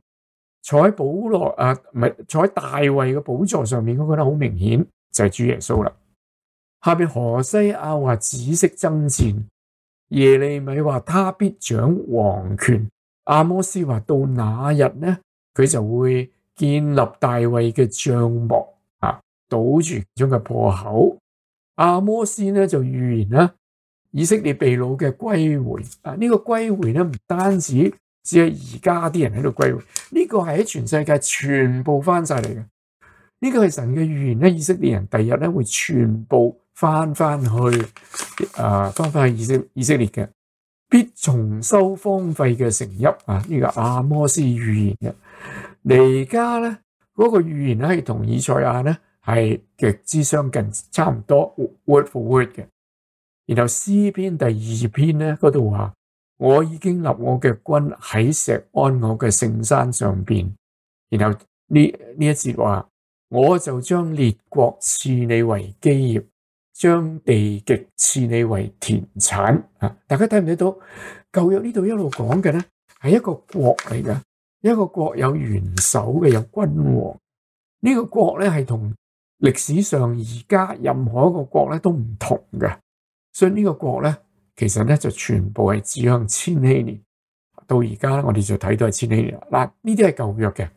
坐喺保罗啊，唔系坐喺大卫嘅宝座上面，我觉得好明显就系主耶稣啦。下边何西阿话只识争战，耶利米话他必掌皇权，阿摩斯话到那日呢，佢就会建立大卫嘅帐幕啊，堵住其中嘅破口。阿摩斯呢就预言啦，以色列被掳嘅归回啊，呢个归回呢唔单止只系而家啲人喺度归回，呢个系喺全世界全部翻晒嚟嘅，呢个系神嘅预言呢，以色列人第日呢会全部。翻翻去，啊，翻翻去以色列，以色列嘅必重修荒废嘅城邑，啊，呢个阿摩斯预言嘅。而家咧嗰个预言咧系同以赛亚咧系极之相近，差唔多 word for word 嘅。然后诗篇第二篇咧嗰度话：我已经立我嘅军喺石安我嘅圣山上边。然后呢呢一节话：我就将列国赐你为基业。将地极赐你为田产啊！大家睇唔睇到？旧约呢度一路讲嘅咧，系一个国嚟嘅，一个国有元首嘅，有君王。呢个国咧系同历史上而家任何一个国咧都唔同嘅，所以呢个国咧其实咧就全部系指向千禧年到而家咧，我哋就睇到系千禧年。嗱，呢啲系旧约嘅，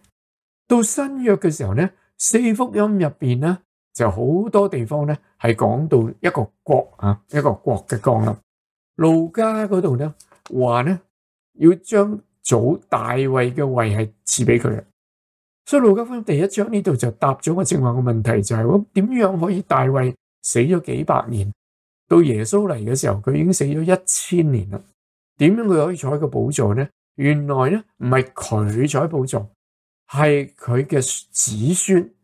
到新约嘅时候咧，四福音入边咧。就好多地方咧，系讲到一个国啊，一个国嘅降临。路加嗰度咧，话咧要将祖大卫嘅位系赐俾佢嘅，所以路加福第一章呢度就答咗个正话嘅问题，就系点样可以大卫死咗几百年，到耶稣嚟嘅时候佢已经死咗一千年啦？点样佢可以坐喺个宝座咧？原来咧唔系佢坐喺宝座，系佢嘅子孙。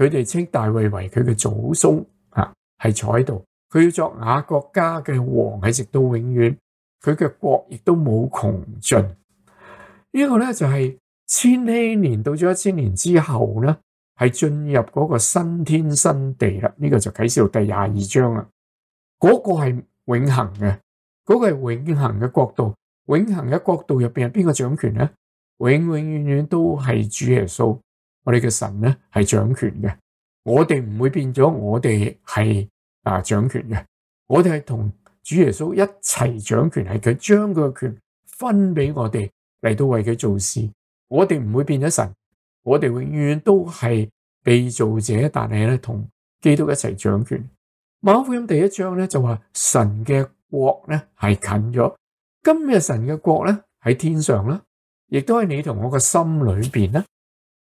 佢哋称大卫为佢嘅祖宗，啊，系坐喺度，佢要作雅国家嘅王，系直到永远，佢嘅国亦都冇穷尽。呢个咧就系千禧年到咗一千年之后咧，系进入嗰个新天新地啦。呢个就启示录第廿二章啦。嗰个系永恒嘅，嗰个系永恒嘅国度，永恒嘅国度入边边个掌权咧？永永远远都系主耶稣。我哋嘅神咧系掌权嘅，我哋唔会变咗，我哋系啊掌权嘅，我哋系同主耶稣一齐掌权，系佢将佢嘅权分俾我哋嚟到为佢做事。我哋唔会变咗神，我哋永远都系被造者，但系咧同基督一齐掌权。马福音第一章咧就话神嘅国咧系近咗，今日神嘅国咧喺天上啦，亦都系你同我嘅心里边啦。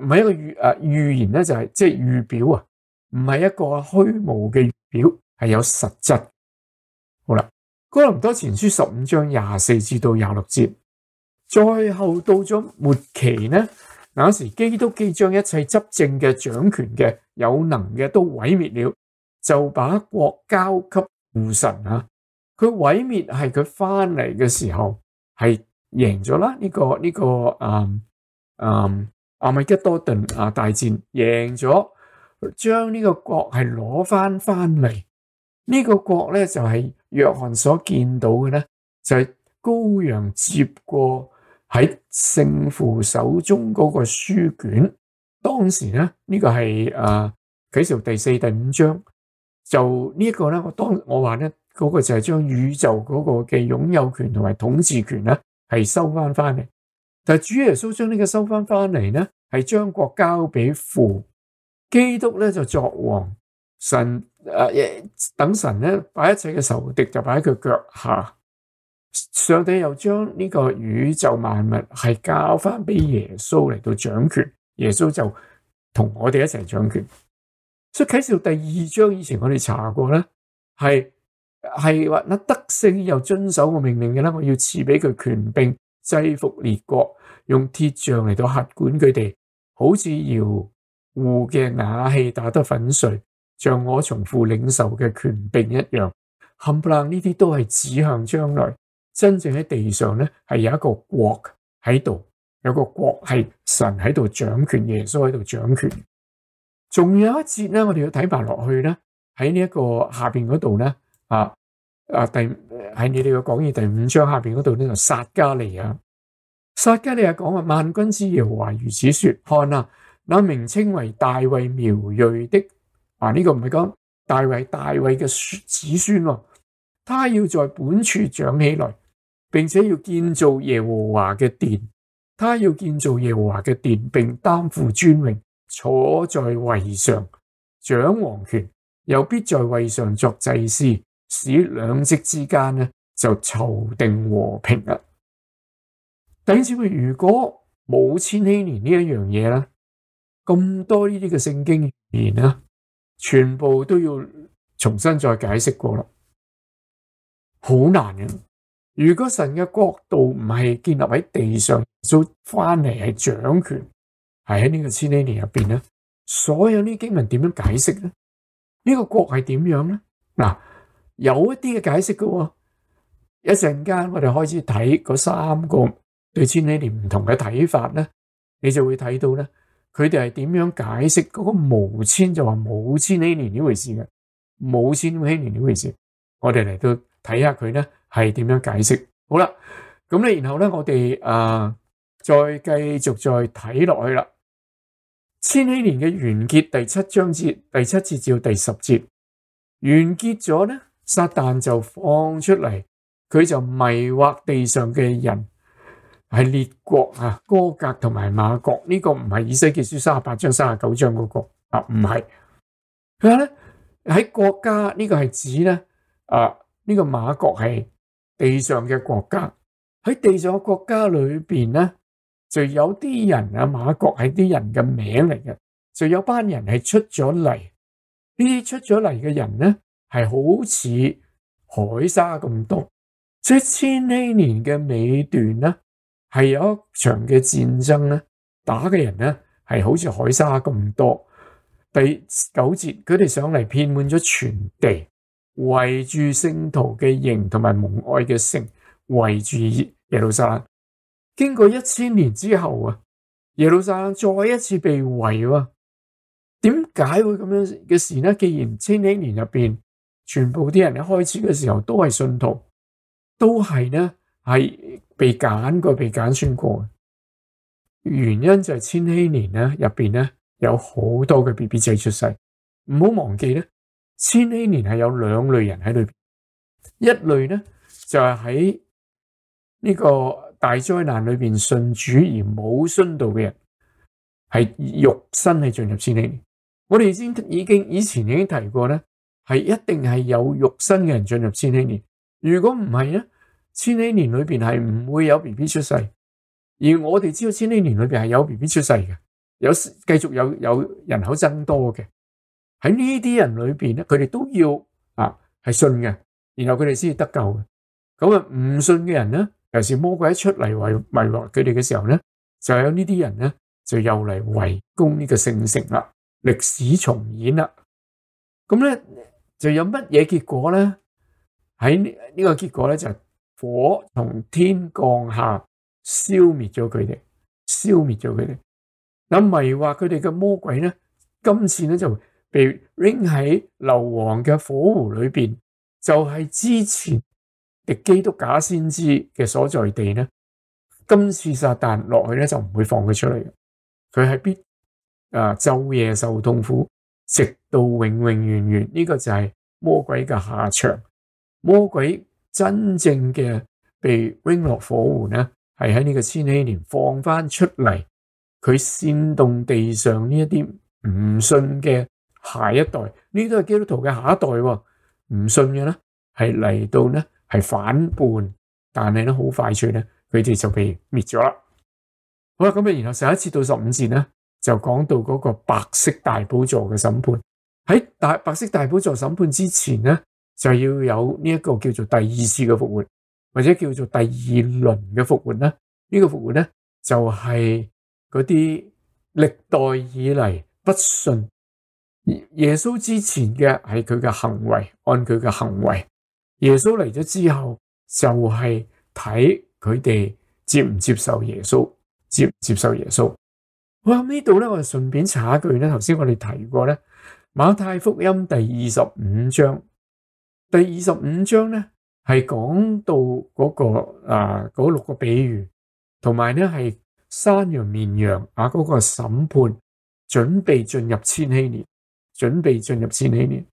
唔系一个预诶预言咧，就系即系预表啊，唔系一个虚无嘅表，系有实质。好啦，《哥林多前书》十五章廿四至到廿六节，最后到咗末期咧，嗱时基督既将一切执政嘅掌权嘅有能嘅都毁灭了，就把国交给父神啊。佢毁灭系佢翻嚟嘅时候系赢咗啦，呢个呢个诶诶。阿米吉多顿啊，大战赢咗，将呢个国系攞翻翻嚟。呢个国咧就系约翰所见到嘅咧，就系羔羊接过喺圣父手中嗰个书卷。当时咧呢个系诶几时？第四、第五章就呢一个咧。我当我话咧嗰个就系将宇宙嗰个嘅拥有权同埋统治权咧系收翻翻嚟。但系主耶稣将呢个收翻翻嚟咧，系将国交俾父基督咧就作王神诶等神咧摆一切嘅仇敌就摆喺佢脚下，上帝又将呢个宇宙万物系交翻俾耶稣嚟到掌权，耶稣就同我哋一齐掌权。所以启示第二章以前我哋查过咧，系系话那德胜又遵守个命令嘅咧，我要赐俾佢权柄。制服列国，用铁杖嚟到辖管佢哋，好似摇户嘅瓦器打得粉碎，像我从父领受嘅权柄一样。冚唪唥呢啲都系指向将来，真正喺地上咧系有一个国喺度，有个国系神喺度掌权，耶稣喺度掌权。仲有一节咧，我哋要睇埋落去咧，喺呢一个下边嗰度咧啊。啊！第喺你哋嘅《讲义》第五章下边嗰度呢？就撒加利啊，撒加利又讲话：万君之耶和华如此说，看啊，那名称为大卫苗裔的啊，呢个唔系讲大卫，大卫嘅子孙哦，他要在本处长起来，并且要建造耶和华嘅殿，他要建造耶和华嘅殿，并担负尊荣，坐在位上掌王权，又必在位上作祭司。使两极之间咧就筹定和平啦。等二点嘅，如果冇千禧年呢一样嘢咧，咁多呢啲嘅圣经言啦，全部都要重新再解释过啦，好难嘅。如果神嘅国度唔系建立喺地上，做翻嚟系掌权，系喺呢个千禧年入边咧，所有呢经文点样解释咧？呢个国系点样咧？嗱？有一啲嘅解释嘅，一阵间我哋开始睇嗰三个对千禧年唔同嘅睇法咧，你就会睇到咧，佢哋系点样解释嗰个无千就话冇千禧年呢回事嘅，冇千禧年呢回事。我哋嚟到睇下佢咧系点样解释。好啦，咁咧然后咧我哋诶再继续再睇落去啦。千禧年嘅完结第七章节第七至到第十节完结咗咧。撒旦就放出嚟，佢就迷惑地上嘅人，系列国啊，哥格同埋马国呢个唔系以西结书三十八章三十九章嗰个啊，唔系佢话咧喺国家呢个系指咧啊呢个马国系地上嘅国家喺地上嘅国家里边咧就有啲人啊马国系啲人嘅名嚟嘅就有班人系出咗嚟呢啲出咗嚟嘅人咧。系好似海沙咁多，所以千禧年嘅尾段呢，系有一场嘅战争呢，打嘅人呢系好似海沙咁多。第九节佢哋上嚟，遍满咗全地，围住圣徒嘅营同埋蒙爱嘅城，围住耶路撒冷。经过一千年之后啊，耶路撒冷再一次被围喎。点解会咁样嘅事呢？既然千禧年入边。全部啲人一开始嘅时候都系信徒，都系咧系被拣过、被拣选过嘅。原因就系千禧年咧入边咧有好多嘅 B B J 出世。唔好忘记咧，千禧年系有两类人喺里边，一类咧就系喺呢个大灾难里边信主而冇殉道嘅人，系肉身系进入千禧年。我哋先已经以前已经提过咧。系一定系有肉身嘅人进入千禧年，如果唔系咧，千禧年里边系唔会有 B B 出世，而我哋知道千禧年里边系有 B B 出世嘅，有继续有有人口增多嘅。喺呢啲人里边咧，佢哋都要啊系信嘅，然后佢哋先至得救嘅。咁啊，唔信嘅人咧，尤其是魔鬼一出嚟为迷惑佢哋嘅时候咧，就有呢啲人咧就又嚟围攻呢个圣城啦，历史重演啦，咁咧。就有乜嘢结果咧？喺呢个结果咧，就火从天降下，消灭咗佢哋，消灭咗佢哋。咁咪惑佢哋嘅魔鬼咧，今次咧就被扔喺硫磺嘅火湖里边，就系之前嘅基督假先知嘅所在地咧。今次撒旦落去咧，就唔会放佢出嚟，佢系必啊昼夜受痛苦。直到永永远远呢个就系魔鬼嘅下场。魔鬼真正嘅被扔落火湖呢，系喺呢个千禧年放翻出嚟，佢煽动地上呢一啲唔信嘅下一代，呢都系基督徒嘅下一代，唔信嘅呢，系嚟到呢系反叛，但系呢好快脆呢，佢哋就被灭咗啦。好啦，咁啊，然后上一次到十五节呢？就讲到嗰个白色大宝座嘅审判，喺大白色大宝座审判之前呢，就要有呢一个叫做第二次嘅复活，或者叫做第二轮嘅复活啦。呢个复活呢，就系嗰啲历代以嚟不信耶稣之前嘅，系佢嘅行为，按佢嘅行为。耶稣嚟咗之后，就系睇佢哋接唔接受耶稣，接接受耶稣。好呢度咧，我哋顺便查一句咧。头先我哋提过咧，《马太福音》第二十五章，第二十五章咧系讲到嗰个啊嗰六个比喻，同埋咧系山羊绵羊啊嗰个审判，准备进入千禧年，准备进入千禧年。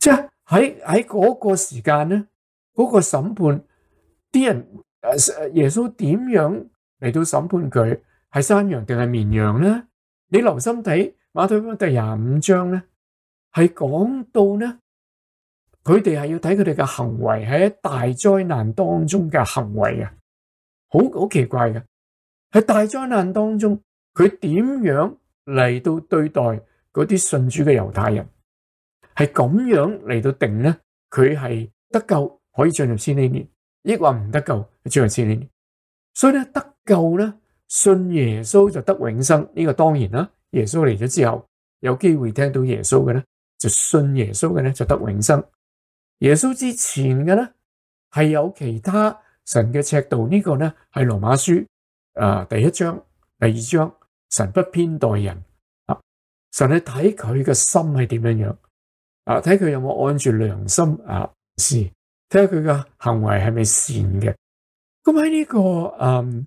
即系喺喺嗰个时间咧，嗰个审判，啲人诶耶稣点样嚟到审判佢？系山羊定系绵羊咧？你留心睇马太福音第廿五章咧，系讲到咧，佢哋系要睇佢哋嘅行为喺大灾难当中嘅行为啊，好好奇怪嘅。喺大灾难当中，佢点样嚟到对待嗰啲信主嘅犹太人？系咁样嚟到定咧，佢系得救可以进入千禧年，抑或唔得救进入千禧年。所以咧，得救咧。信耶稣就得永生，呢个当然啦。耶稣嚟咗之后，有机会听到耶稣嘅咧，就信耶稣嘅咧就得永生。耶稣之前嘅咧系有其他神嘅尺度，呢个咧系罗马书啊，第一章、第二章，神不偏待人啊，神去睇佢嘅心系点样样啊，睇佢有冇按住良心啊事，睇下佢嘅行为系咪善嘅。咁喺呢个诶。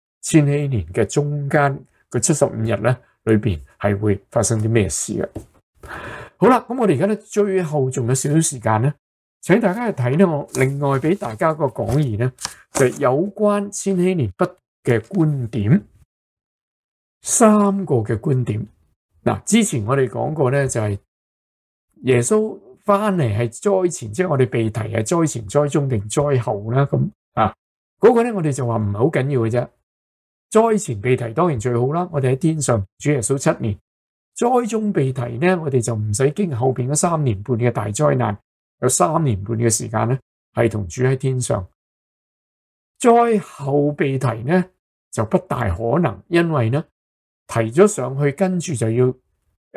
千禧年嘅中间个七十五日咧，里边系会发生啲咩事嘅？好啦，咁我哋而家咧最后仲有少少时间咧，请大家去睇咧，我另外俾大家个讲义咧，就有关千禧年不嘅观点，三个嘅观点。嗱，之前我哋讲过咧，就系耶稣翻嚟系灾前，即系我哋被提系灾前、灾中定灾后啦。咁啊，嗰个咧我哋就话唔系好紧要嘅啫。灾前被提当然最好啦，我哋喺天上主耶稣七年，灾中被提咧，我哋就唔使经后边嗰三年半嘅大灾难，有三年半嘅时间咧，系同主喺天上。灾后被提咧，就不大可能，因为咧提咗上去，跟住就要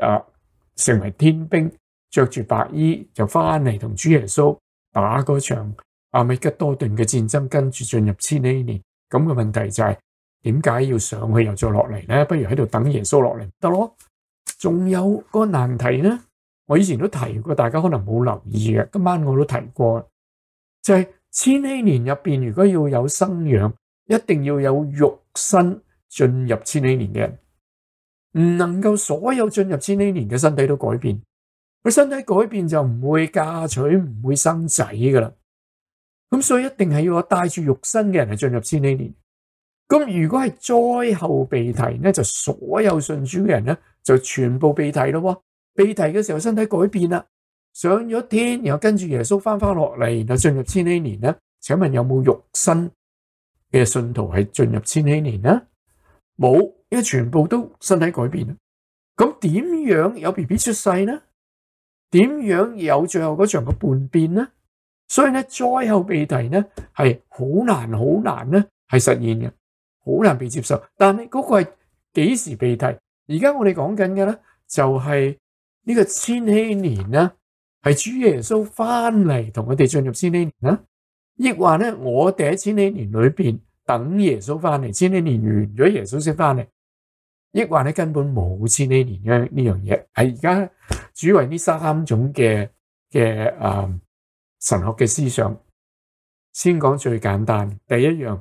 啊成为天兵，着住白衣就翻嚟同主耶稣打嗰场阿米吉多顿嘅战争，跟住进入千禧年。咁嘅问题就系。点解要上去又再落嚟咧？不如喺度等耶稣落嚟得咯。仲有个难题咧，我以前都提过，大家可能冇留意嘅。今晚我都提过，就系千禧年入边，如果要有生养，一定要有肉身进入千禧年嘅人，唔能够所有进入千禧年嘅身体都改变。佢身体改变就唔会嫁娶，唔会生仔噶啦。咁所以一定系要带住肉身嘅人系进入千禧年。咁如果系灾后被提呢，就所有信主嘅人呢，就全部被提咯。被提嘅时候，身体改变啦，上咗天，然后跟住耶稣翻翻落嚟，然后进入千禧年呢？请问有冇肉身嘅信徒系进入千禧年呢？冇，因为全部都身体改变啦。咁点样有 B B 出世呢？点样有最后嗰场嘅叛变呢？所以呢灾后被提呢系好难好难呢系实现嘅。好难被接受，但系嗰个系几时被提？而家我哋讲紧嘅咧，就系呢个千禧年啦，系主耶稣翻嚟同我哋进入千禧年啦。亦话咧，我喺千禧年里边等耶稣翻嚟，千禧年完咗，耶稣先翻嚟。亦话咧，根本冇千禧年嘅呢样嘢。系而家主为呢三种嘅嘅诶神学嘅思想，先讲最简单第一样。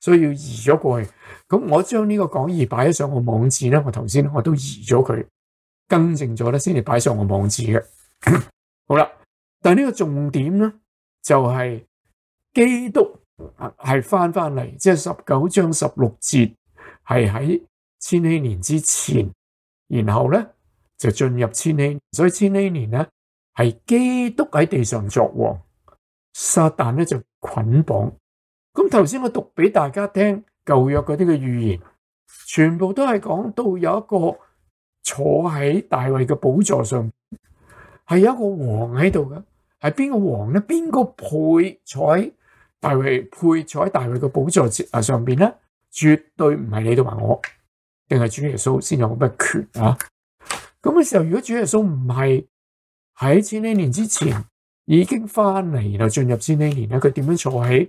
所以要移咗过去，咁我将呢个讲义摆咗上我网址咧，我头先我都移咗佢，更正咗咧，先至摆上我网址嘅。好啦，但系呢个重点咧就系基督系翻翻嚟，即系十九章十六节系喺千禧年之前，然后咧就进入千禧，所以千禧年咧系基督喺地上作王，撒旦咧就捆绑。咁头先我读俾大家听旧约嗰啲嘅预言，全部都系讲到有一个坐喺大卫嘅宝座上，系有一个王喺度嘅。系边个王咧？边个配喺大卫配喺大卫嘅宝座上边咧？绝对唔系你同埋我，定系主耶稣先有咁嘅权啊？咁嘅时候，如果主耶稣唔系喺千禧年之前已经翻嚟，然后进入千禧年咧，佢点样坐喺？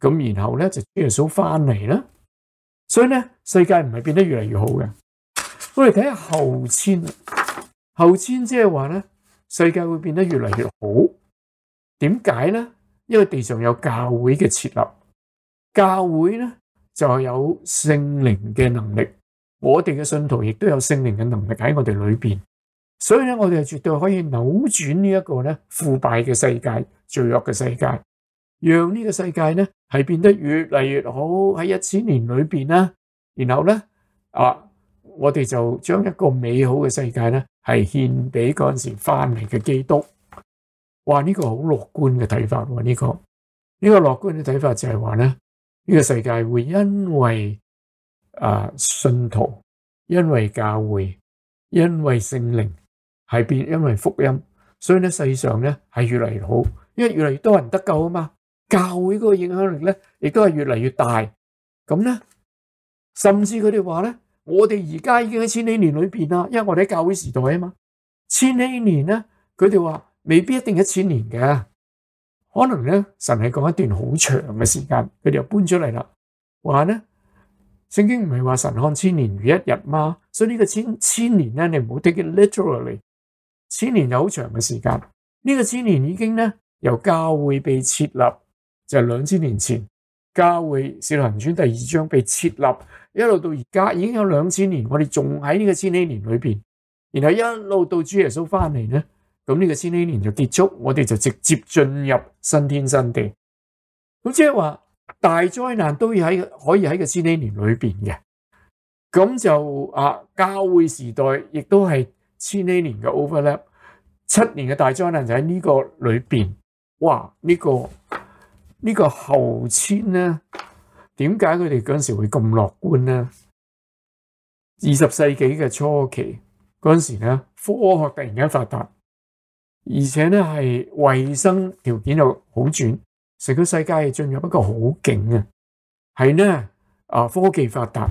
咁然后咧就耶稣翻嚟啦，所以咧世界唔系变得越嚟越好嘅。我哋睇下后千，后千即系话咧世界会变得越嚟越好。点解咧？因为地上有教会嘅设立，教会咧就系有圣灵嘅能力。我哋嘅信徒亦都有圣灵嘅能力喺我哋里边，所以咧我哋系绝对可以扭转呢一个咧腐败嘅世界、罪恶嘅世界。让呢个世界呢系变得越嚟越好喺一千年里边呢，然后呢啊，我哋就将一个美好嘅世界呢系献俾嗰阵时翻嚟嘅基督。哇！呢个好乐观嘅睇法呢个呢个乐观嘅睇法就系话呢呢个世界会因为啊信徒，因为教会，因为圣灵系变，因为福音，所以呢世上呢系越嚟越好，因为越嚟越多人得救啊嘛。教会嗰个影响力咧，亦都系越嚟越大。咁咧，甚至佢哋话咧，我哋而家已经喺千禧年里边啦，因为我哋喺教会时代啊嘛。千禧年咧，佢哋话未必一定一千年嘅，可能咧神系讲一段好长嘅时间。佢哋又搬出嚟啦，话咧圣经唔系话神看千年如一日吗？所以呢个千千年咧，你唔好 take it literally。千年有好长嘅时间，呢个千年已经咧由教会被设立。就系两千年前教会少林村第二章被设立，一路到而家已经有两千年。我哋仲喺呢个千禧年里边，然后一路到主耶稣翻嚟咧，咁呢个千禧年就结束，我哋就直接进入新天新地。咁即系话大灾难都要喺可以喺个千禧年里边嘅，咁就啊教会时代亦都系千禧年嘅 overlap 七年嘅大灾难就喺呢个里边，哇呢个。呢個後村呢，點解佢哋嗰陣時會咁樂觀呢？二十世紀嘅初期嗰陣時科學突然間發達，而且呢係卫生條件又好轉，成個世界係進入一個好景啊！係呢，啊科技發達，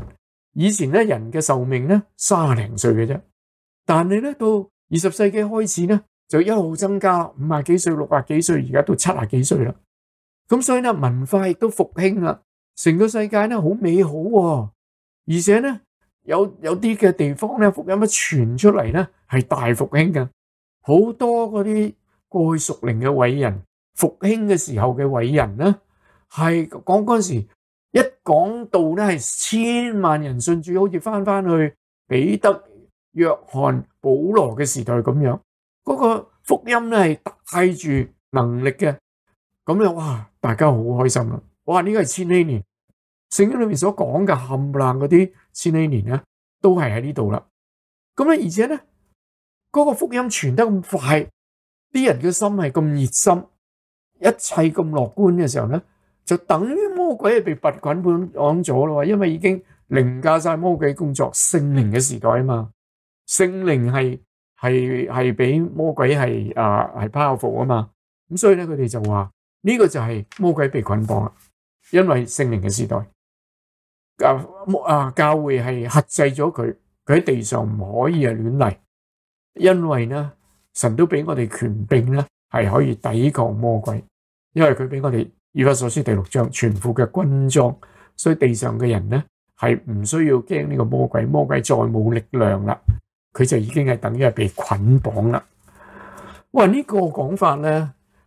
以前呢，人嘅壽命呢，三零歲嘅啫，但係呢，到二十世紀開始呢，就一路增加五廿幾歲、六廿幾歲，而家到七廿幾歲啦。咁所以咧，文化亦都復興啦，成個世界咧好美好喎，而且咧有有啲嘅地方咧，福音一傳出嚟咧，係大復興嘅，好多嗰啲過去熟靈嘅偉人，復興嘅時候嘅偉人咧，係講嗰時一講到咧，係千萬人信主，好似翻翻去彼得、約翰、保羅嘅時代咁樣，嗰個福音咧係帶住能力嘅。咁样哇，大家好开心啦！哇，呢个系千禧年，圣经里面所讲嘅冚烂嗰啲千禧年咧，都系喺呢度啦。咁咧，而且咧，嗰个福音传得咁快，啲人嘅心系咁热心，一切咁乐观嘅时候咧，就等于魔鬼系被拔本讲咗咯，因为已经凌驾晒魔鬼工作圣灵嘅时代啊嘛。圣灵系系系俾魔鬼系啊系 powerful 啊嘛，咁所以咧佢哋就话。呢个就系魔鬼被捆绑啦，因为圣灵嘅时代教啊教会系克制咗佢，佢喺地上唔可以啊乱嚟。因为呢神都俾我哋权柄呢系可以抵抗魔鬼。因为佢俾我哋，以法所书第六章，全副嘅军装，所以地上嘅人呢系唔需要惊呢个魔鬼。魔鬼再冇力量啦，佢就已经系等于系被捆绑啦。哇！呢个讲法呢？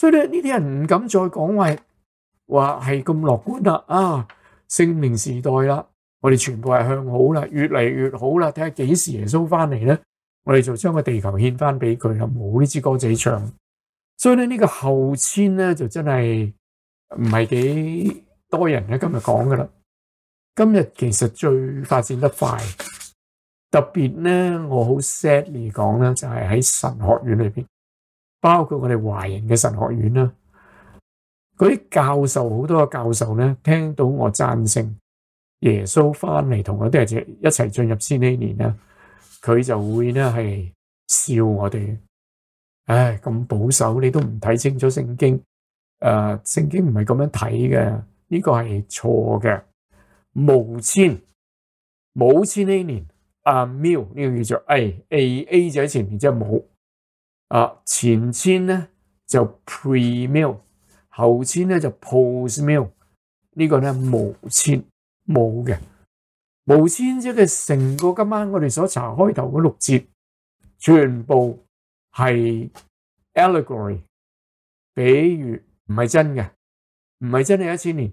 所以咧，呢啲人唔敢再講話，话係咁樂觀啦。啊，聖靈時代啦，我哋全部係向好啦，越嚟越好啦。睇下幾時耶穌翻嚟咧，我哋就將個地球獻翻俾佢啦。冇呢支歌仔唱，所以咧呢個後迁咧就真係唔係幾多人咧。今日講噶啦，今日其實最發展得快，特別咧我好 sad l y 講咧，就係喺神學院裏邊。包括我哋华人嘅神学院啦，嗰啲教授好多嘅教授咧，听到我赞成耶稣翻嚟同我哋一齐一齐进入先禧年咧，佢就会咧系笑我哋，唉咁保守，你都唔睇清楚圣经，诶，圣经唔系咁样睇嘅，呢个系错嘅，无千冇千禧年，阿庙呢个叫做 A A A 就喺前面，即系冇。啊，前千咧就 premill，后千咧就 postmill，呢个咧无千冇嘅，无千即系成个今晚我哋所查开头嗰六节，全部系 allegory，比喻唔系真嘅，唔系真系一千年，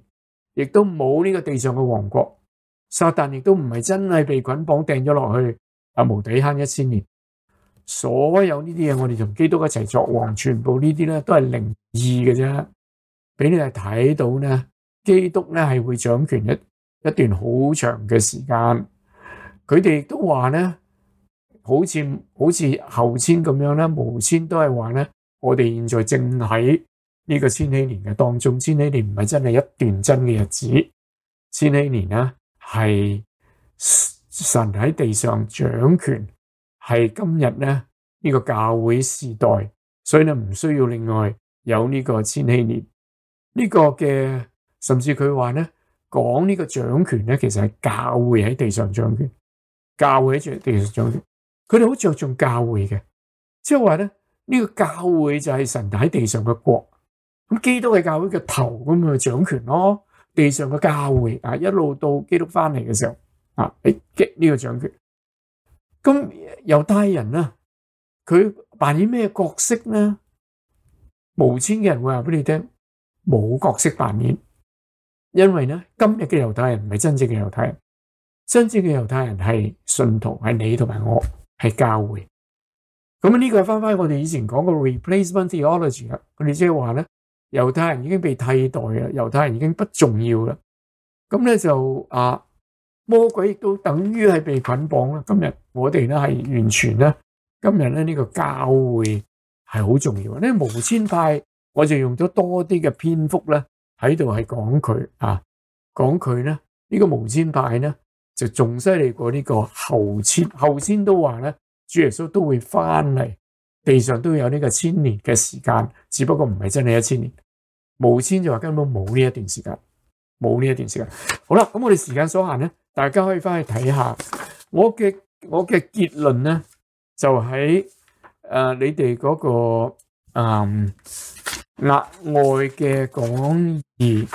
亦都冇呢个地上嘅王国，撒旦亦都唔系真系被捆绑掟咗落去，啊无底坑一千年。所有呢啲嘢，我哋同基督一齐作王，全部呢啲咧都系灵异嘅啫。俾你哋睇到咧，基督咧系会掌权一一段好长嘅时间。佢哋亦都话咧，好似好似后千咁样啦，无千都系话咧，我哋现在正喺呢个千禧年嘅当中，千禧年唔系真系一段真嘅日子，千禧年咧系神喺地上掌权。系今日咧呢个教会时代，所以咧唔需要另外有呢个千禧年呢个嘅，甚至佢话咧讲呢个掌权咧，其实系教会喺地上掌权，教会喺地地上掌权，佢哋好着重教会嘅，即系话咧呢个教会就系神喺地上嘅国，咁基督系教会嘅头咁啊掌权咯，地上嘅教会啊一路到基督翻嚟嘅时候啊，激呢个掌权。咁猶太人啊，佢扮演咩角色咧？無錢嘅人會話俾你聽，冇角色扮演，因為咧，今日嘅猶太人唔係真正嘅猶太人，真正嘅猶太人係信徒，係你同埋我，係教會。咁呢個翻翻我哋以前講嘅 replacement theology 啦，佢哋即係話咧，猶太人已經被替代啦，猶太人已經不重要啦。咁咧就啊～魔鬼亦都等於係被捆綁啦。今日我哋咧係完全咧，今日咧呢個教會係好重要。呢無仙派，我就用咗多啲嘅篇幅咧喺度係講佢啊，講佢咧呢個無仙派咧就仲犀利過呢個後千後千都話咧，主耶穌都會翻嚟，地上都有呢個千年嘅時間，只不過唔係真係一千年。無仙就話根本冇呢一段時間，冇呢一段時間。好啦，咁我哋時間所限咧。大家可以翻去睇下，我嘅我嘅结论咧就喺诶你哋嗰个诶额外嘅讲义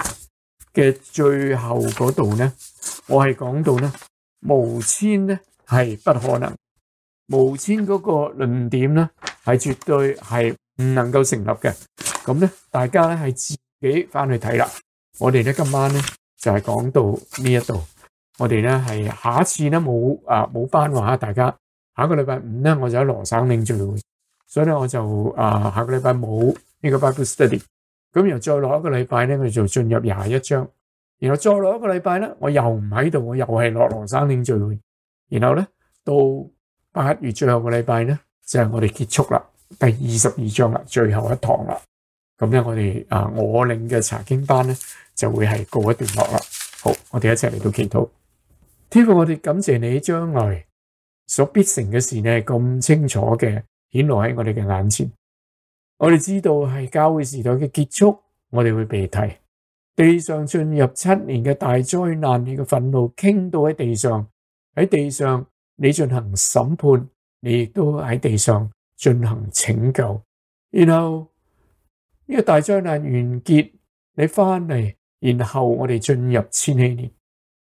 嘅最后嗰度咧，我系讲到咧无签咧系不可能，无签嗰个论点咧系绝对系唔能够成立嘅。咁咧大家咧系自己翻去睇啦。我哋咧今晚咧就系讲到呢一度。我哋咧系下一次咧冇啊冇班话，大家，下个礼拜五咧我就喺罗山岭聚会，所以咧我就啊下个礼拜冇呢个 Bible Study，咁然后再落一个礼拜咧，我就进入廿一章，然后再落一个礼拜咧，我又唔喺度，我又系落罗山岭聚会，然后咧到八月最后个礼拜咧，就系我哋结束啦，第二十二章啦，最后一堂啦，咁咧我哋啊我领嘅查经班咧就会系告一段落啦。好，我哋一齐嚟到见到。天父，我哋感谢你，将来所必成嘅事呢，咁清楚嘅显露喺我哋嘅眼前。我哋知道系教会时代嘅结束，我哋会被提地上进入七年嘅大灾难，你嘅愤怒倾到喺地上，喺地上你进行审判，你亦都喺地上进行拯救。然后呢个大灾难完结，你翻嚟，然后我哋进入千禧年。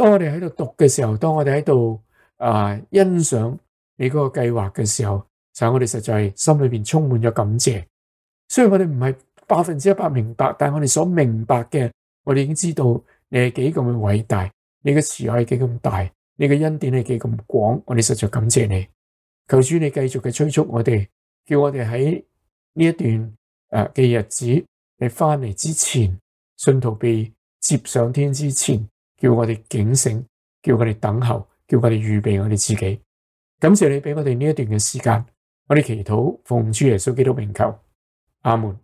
当我哋喺度读嘅时候，当我哋喺度啊欣赏你嗰个计划嘅时候，就我哋实在系心里边充满咗感谢。虽然我哋唔系百分之一百明白，但系我哋所明白嘅，我哋已经知道你系几咁嘅伟大，你嘅慈爱几咁大，你嘅恩典系几咁广。我哋实在感谢你，求主你继续嘅催促我哋，叫我哋喺呢一段诶嘅日子，你翻嚟之前，信徒被接上天之前。叫我哋警醒，叫我哋等候，叫我哋预备我哋自己。感谢你俾我哋呢一段嘅时间，我哋祈祷奉主耶稣基督名求，阿门。